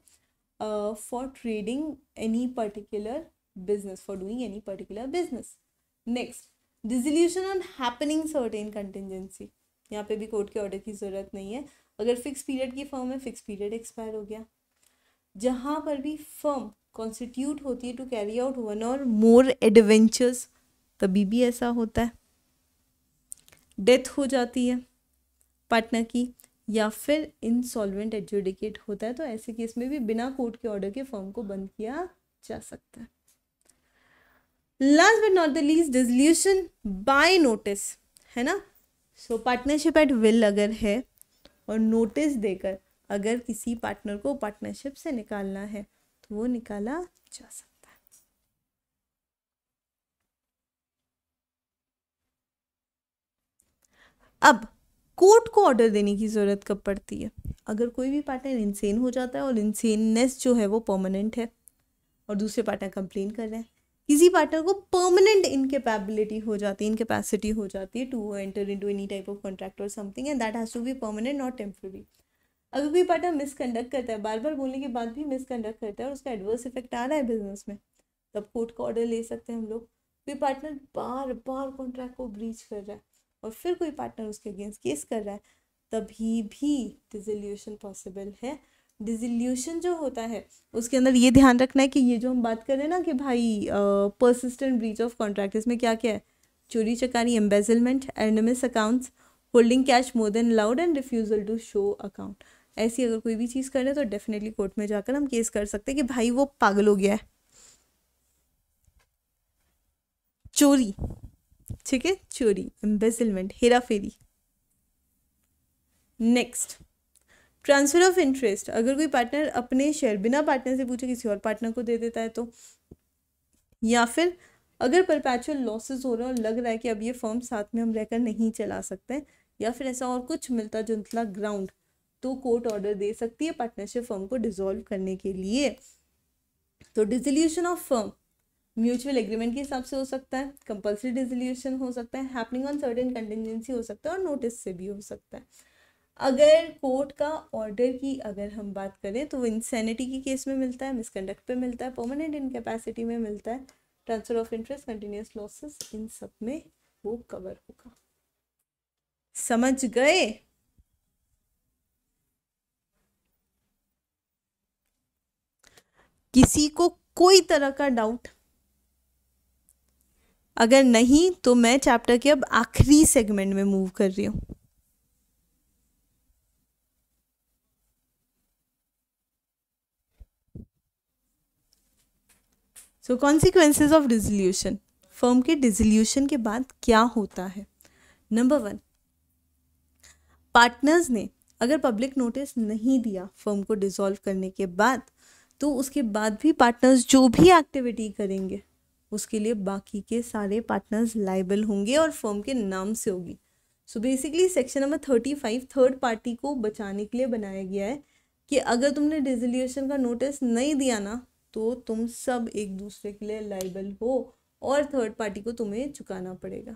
for trading any particular business for doing any particular business next dissolution on happening certain contingency यहाँ पे भी कोर्ट के ऑर्डर की ज़रूरत नहीं है अगर फिक्स पीरियड की फर्म है फिक्स पीरियड एक्सपायर हो गया जहाँ पर भी फर्म कॉन्स्टिट्यूट होती है टू कैरी आउट वन और मोर एडवेंचर्स तभी भी ऐसा होता है डेथ हो जाती है पार्टनर की या फिर इंसॉल्वेंट एडजुडिकेट होता है तो ऐसे केस में भी बिना कोर्ट के ऑर्डर के फॉर्म को बंद किया जा सकता है last but not the least dissolution by notice है ना सो पार्टनरशिप एट विल अगर है और नोटिस देकर अगर किसी पार्टनर को पार्टनरशिप से निकालना है तो वो निकाला जा सकता अब कोर्ट को ऑर्डर देने की ज़रूरत कब पड़ती है अगर कोई भी पार्टनर इंसेन हो जाता है और इंसेननेस जो है वो परमानेंट है और दूसरे पार्टनर कंप्लेन कर रहे हैं किसी पार्टनर को परमानेंट इनकेपेबिलिटी हो जाती है इनकेपेसिटी हो जाती है to enter into any type of contract और something and that has to be permanent not temporary अगर कोई पार्टनर मिसकंडक्ट करता है बार बार बोलने के बाद भी मिसकंडक्ट करता है और उसका एडवर्स इफेक्ट आ रहा है बिजनेस में तब कोर्ट का ऑर्डर ले सकते हैं हम लोग कोई पार्टनर बार बार कॉन्ट्रैक्ट को ब्रीच कर रहा है और फिर कोई पार्टनर उसके अगेंस्ट केस कर रहा है तभी भी डिजोल्यूशन पॉसिबल है डिजिल्यूशन जो होता है उसके अंदर ये ध्यान रखना है कि ये जो हम बात कर रहे हैं ना कि भाई परसिस्टेंट ब्रीच ऑफ कॉन्ट्रैक्ट इसमें क्या क्या है चोरी चकारी एम्बेजलमेंट एनमिस accounts holding cash more than allowed and refusal to show account ऐसी अगर कोई भी चीज़ कर रहे तो डेफिनेटली कोर्ट में जाकर हम केस कर सकते हैं कि भाई वो पागल हो गया है चोरी ठीक है चोरी एम्बेजलमेंट हेरा फेरी नेक्स्ट ट्रांसफ़र ऑफ इंटरेस्ट अगर कोई पार्टनर अपने शेयर बिना पार्टनर से पूछे किसी और पार्टनर को दे देता है तो या फिर अगर परपैचुअल लॉसेस हो रहे हैं और लग रहा है कि अब ये फर्म साथ में हम रहकर नहीं चला सकते या फिर ऐसा और कुछ मिलता जुलता ग्राउंड तो कोर्ट ऑर्डर दे सकती है पार्टनरशिप फर्म को डिसॉल्व करने के लिए तो dissolution of firm mutual agreement के हिसाब से हो सकता है कंपल्सरी डिजोल्यूशन हो सकता है हैपनिंग ऑन सर्टेन कंटिजेंसी हो सकता है और नोटिस से भी हो सकता है अगर कोर्ट का ऑर्डर की अगर हम बात करें तो वो इंसैनिटी की केस में मिलता है मिसकंडक्ट पे मिलता है परमानेंट इनकेपेसिटी में मिलता है transfer of interest continuous losses इन सब में वो कवर होगा समझ गए किसी को कोई तरह का डाउट अगर नहीं तो मैं चैप्टर के अब आखिरी सेगमेंट में मूव कर रही हूं so consequences of dissolution firm के डिजोल्यूशन के बाद क्या होता है नंबर वन पार्टनर्स ने अगर पब्लिक नोटिस नहीं दिया फर्म को डिसॉल्व करने के बाद तो उसके बाद भी पार्टनर्स जो भी एक्टिविटी करेंगे उसके लिए बाकी के सारे पार्टनर्स लाइबल होंगे और फर्म के नाम से होगी so basically section number thirty five third party को बचाने के लिए बनाया गया है कि अगर तुमने डिजोल्यूशन का नोटिस नहीं दिया ना तो तुम सब एक दूसरे के लिए लाइबल हो और थर्ड पार्टी को तुम्हें चुकाना पड़ेगा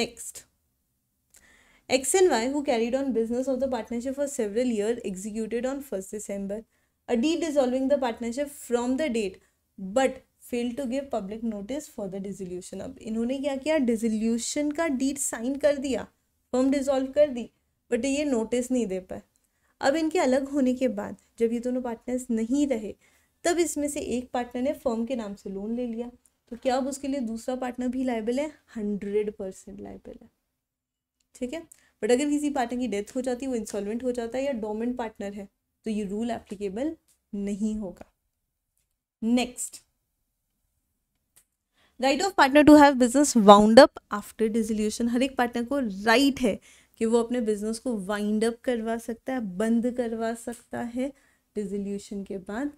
next X and Y who carried on business of the partnership for several year executed on first December a deed dissolving the partnership from the date but fail to give public notice for the dissolution अब इन्होंने क्या किया dissolution का डीट sign कर दिया form dissolve कर दी but ये notice नहीं दे पाए अब इनके अलग होने के बाद जब ये दोनों पार्टनर्स नहीं रहे तब इसमें से एक पार्टनर ने फर्म के नाम से लोन ले लिया तो क्या अब उसके लिए दूसरा पार्टनर भी लाइबल है हंड्रेड परसेंट लाइबल है ठीक है बट अगर किसी पार्टनर की डेथ हो जाती है वो इंस्टॉलमेंट हो जाता है या डोमेंट पार्टनर है तो ये रूल एप्लीकेबल नहीं होगा next right of partner to have business wound up after dissolution हर एक पार्टनर को राइट right है कि वो अपने बिजनेस को वाइंड अप करवा सकता है बंद करवा सकता है डिजोल्यूशन के बाद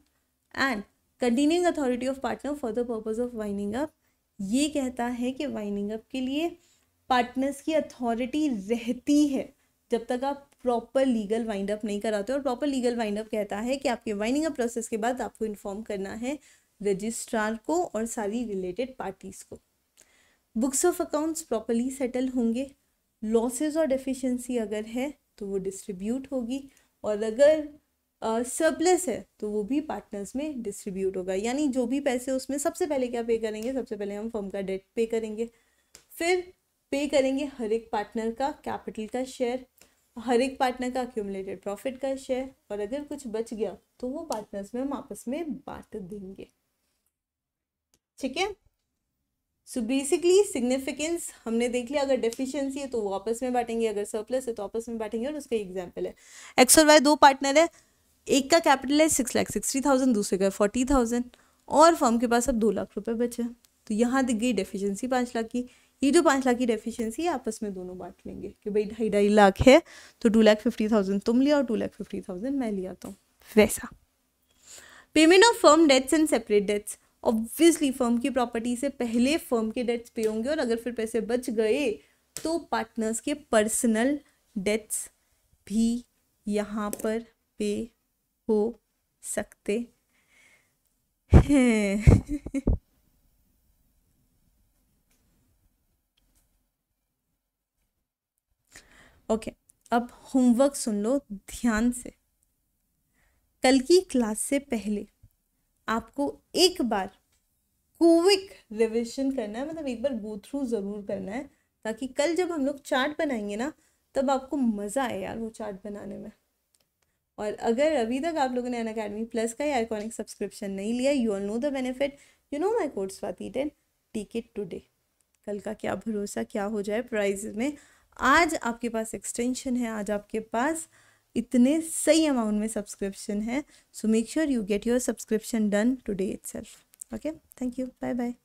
and continuing authority of partner for the purpose of winding up ये कहता है कि वाइनिंग अप के लिए पार्टनर्स की अथॉरिटी रहती है जब तक आप प्रॉपर लीगल वाइंड अप नहीं कराते और प्रॉपर लीगल वाइंड अप कहता है कि आपके वाइंडिंग अप प्रोसेस के बाद आपको इन्फॉर्म करना है रजिस्ट्रार को और सारी रिलेटेड पार्टीज़ को books of accounts properly settle होंगे लॉसेज और डेफिशिएंसी अगर है तो वो डिस्ट्रीब्यूट होगी और अगर सरप्लस uh, है तो वो भी पार्टनर्स में डिस्ट्रीब्यूट होगा यानी जो भी पैसे उसमें सबसे पहले क्या पे करेंगे सबसे पहले हम फर्म का डेट पे करेंगे फिर पे करेंगे हर एक पार्टनर का कैपिटल का शेयर हर एक पार्टनर का अक्यूमुलेटेड प्रॉफिट का शेयर और अगर कुछ बच गया तो वो पार्टनर्स में हम आपस में बांट देंगे ठीक है सो बेसिकली सिग्निफिकेंस हमने देख लिया अगर डेफिशिएंसी है तो वो आपस में बांटेंगे अगर सरप्लस है तो आपस में बांटेंगे और उसका एग्जाम्पल है एक्स और वाई दो पार्टनर है एक का कैपिटल है सिक्स लाख सिक्सटी थाउजेंड दूसरे का फोर्टी थाउजेंड और फर्म के पास अब दो लाख रुपए बचे तो यहाँ दिख गई डेफिशियंसी पाँच लाख की ये जो पाँच लाख की डेफिशियंसी है आपस में दोनों बांट लेंगे कि भाई ढाई ढाई लाख है तो टू लाख फिफ्टी थाउजेंड तुम लिया और टू लाख फिफ्टी थाउजेंड मैं लिया तो वैसा payment of firm debts and separate debts obviously firm की प्रॉपर्टी से पहले फर्म के डेट्स पे होंगे और अगर फिर पैसे बच गए तो पार्टनर्स के पर्सनल डेट्स भी यहाँ पर पे हो सकते हैं ओके okay, अब होमवर्क सुन लो ध्यान से कल की क्लास से पहले आपको एक बार क्विक रिविजन करना है मतलब एक बार गो थ्रू ज़रूर करना है ताकि कल जब हम लोग चार्ट बनाएंगे ना तब आपको मज़ा आए यार वो चार्ट बनाने में और अगर अभी तक आप लोगों ने अन अकेडमी प्लस का या आइकॉनिक सब्सक्रिप्शन नहीं लिया you all know the benefit you know my course स्वाति एन टेक इट टूडे कल का क्या भरोसा क्या हो जाए प्राइज में आज आपके पास एक्सटेंशन है आज आपके पास इतने सही अमाउंट में सब्सक्रिप्शन है so make sure you get your subscription done today itself okay thank you bye bye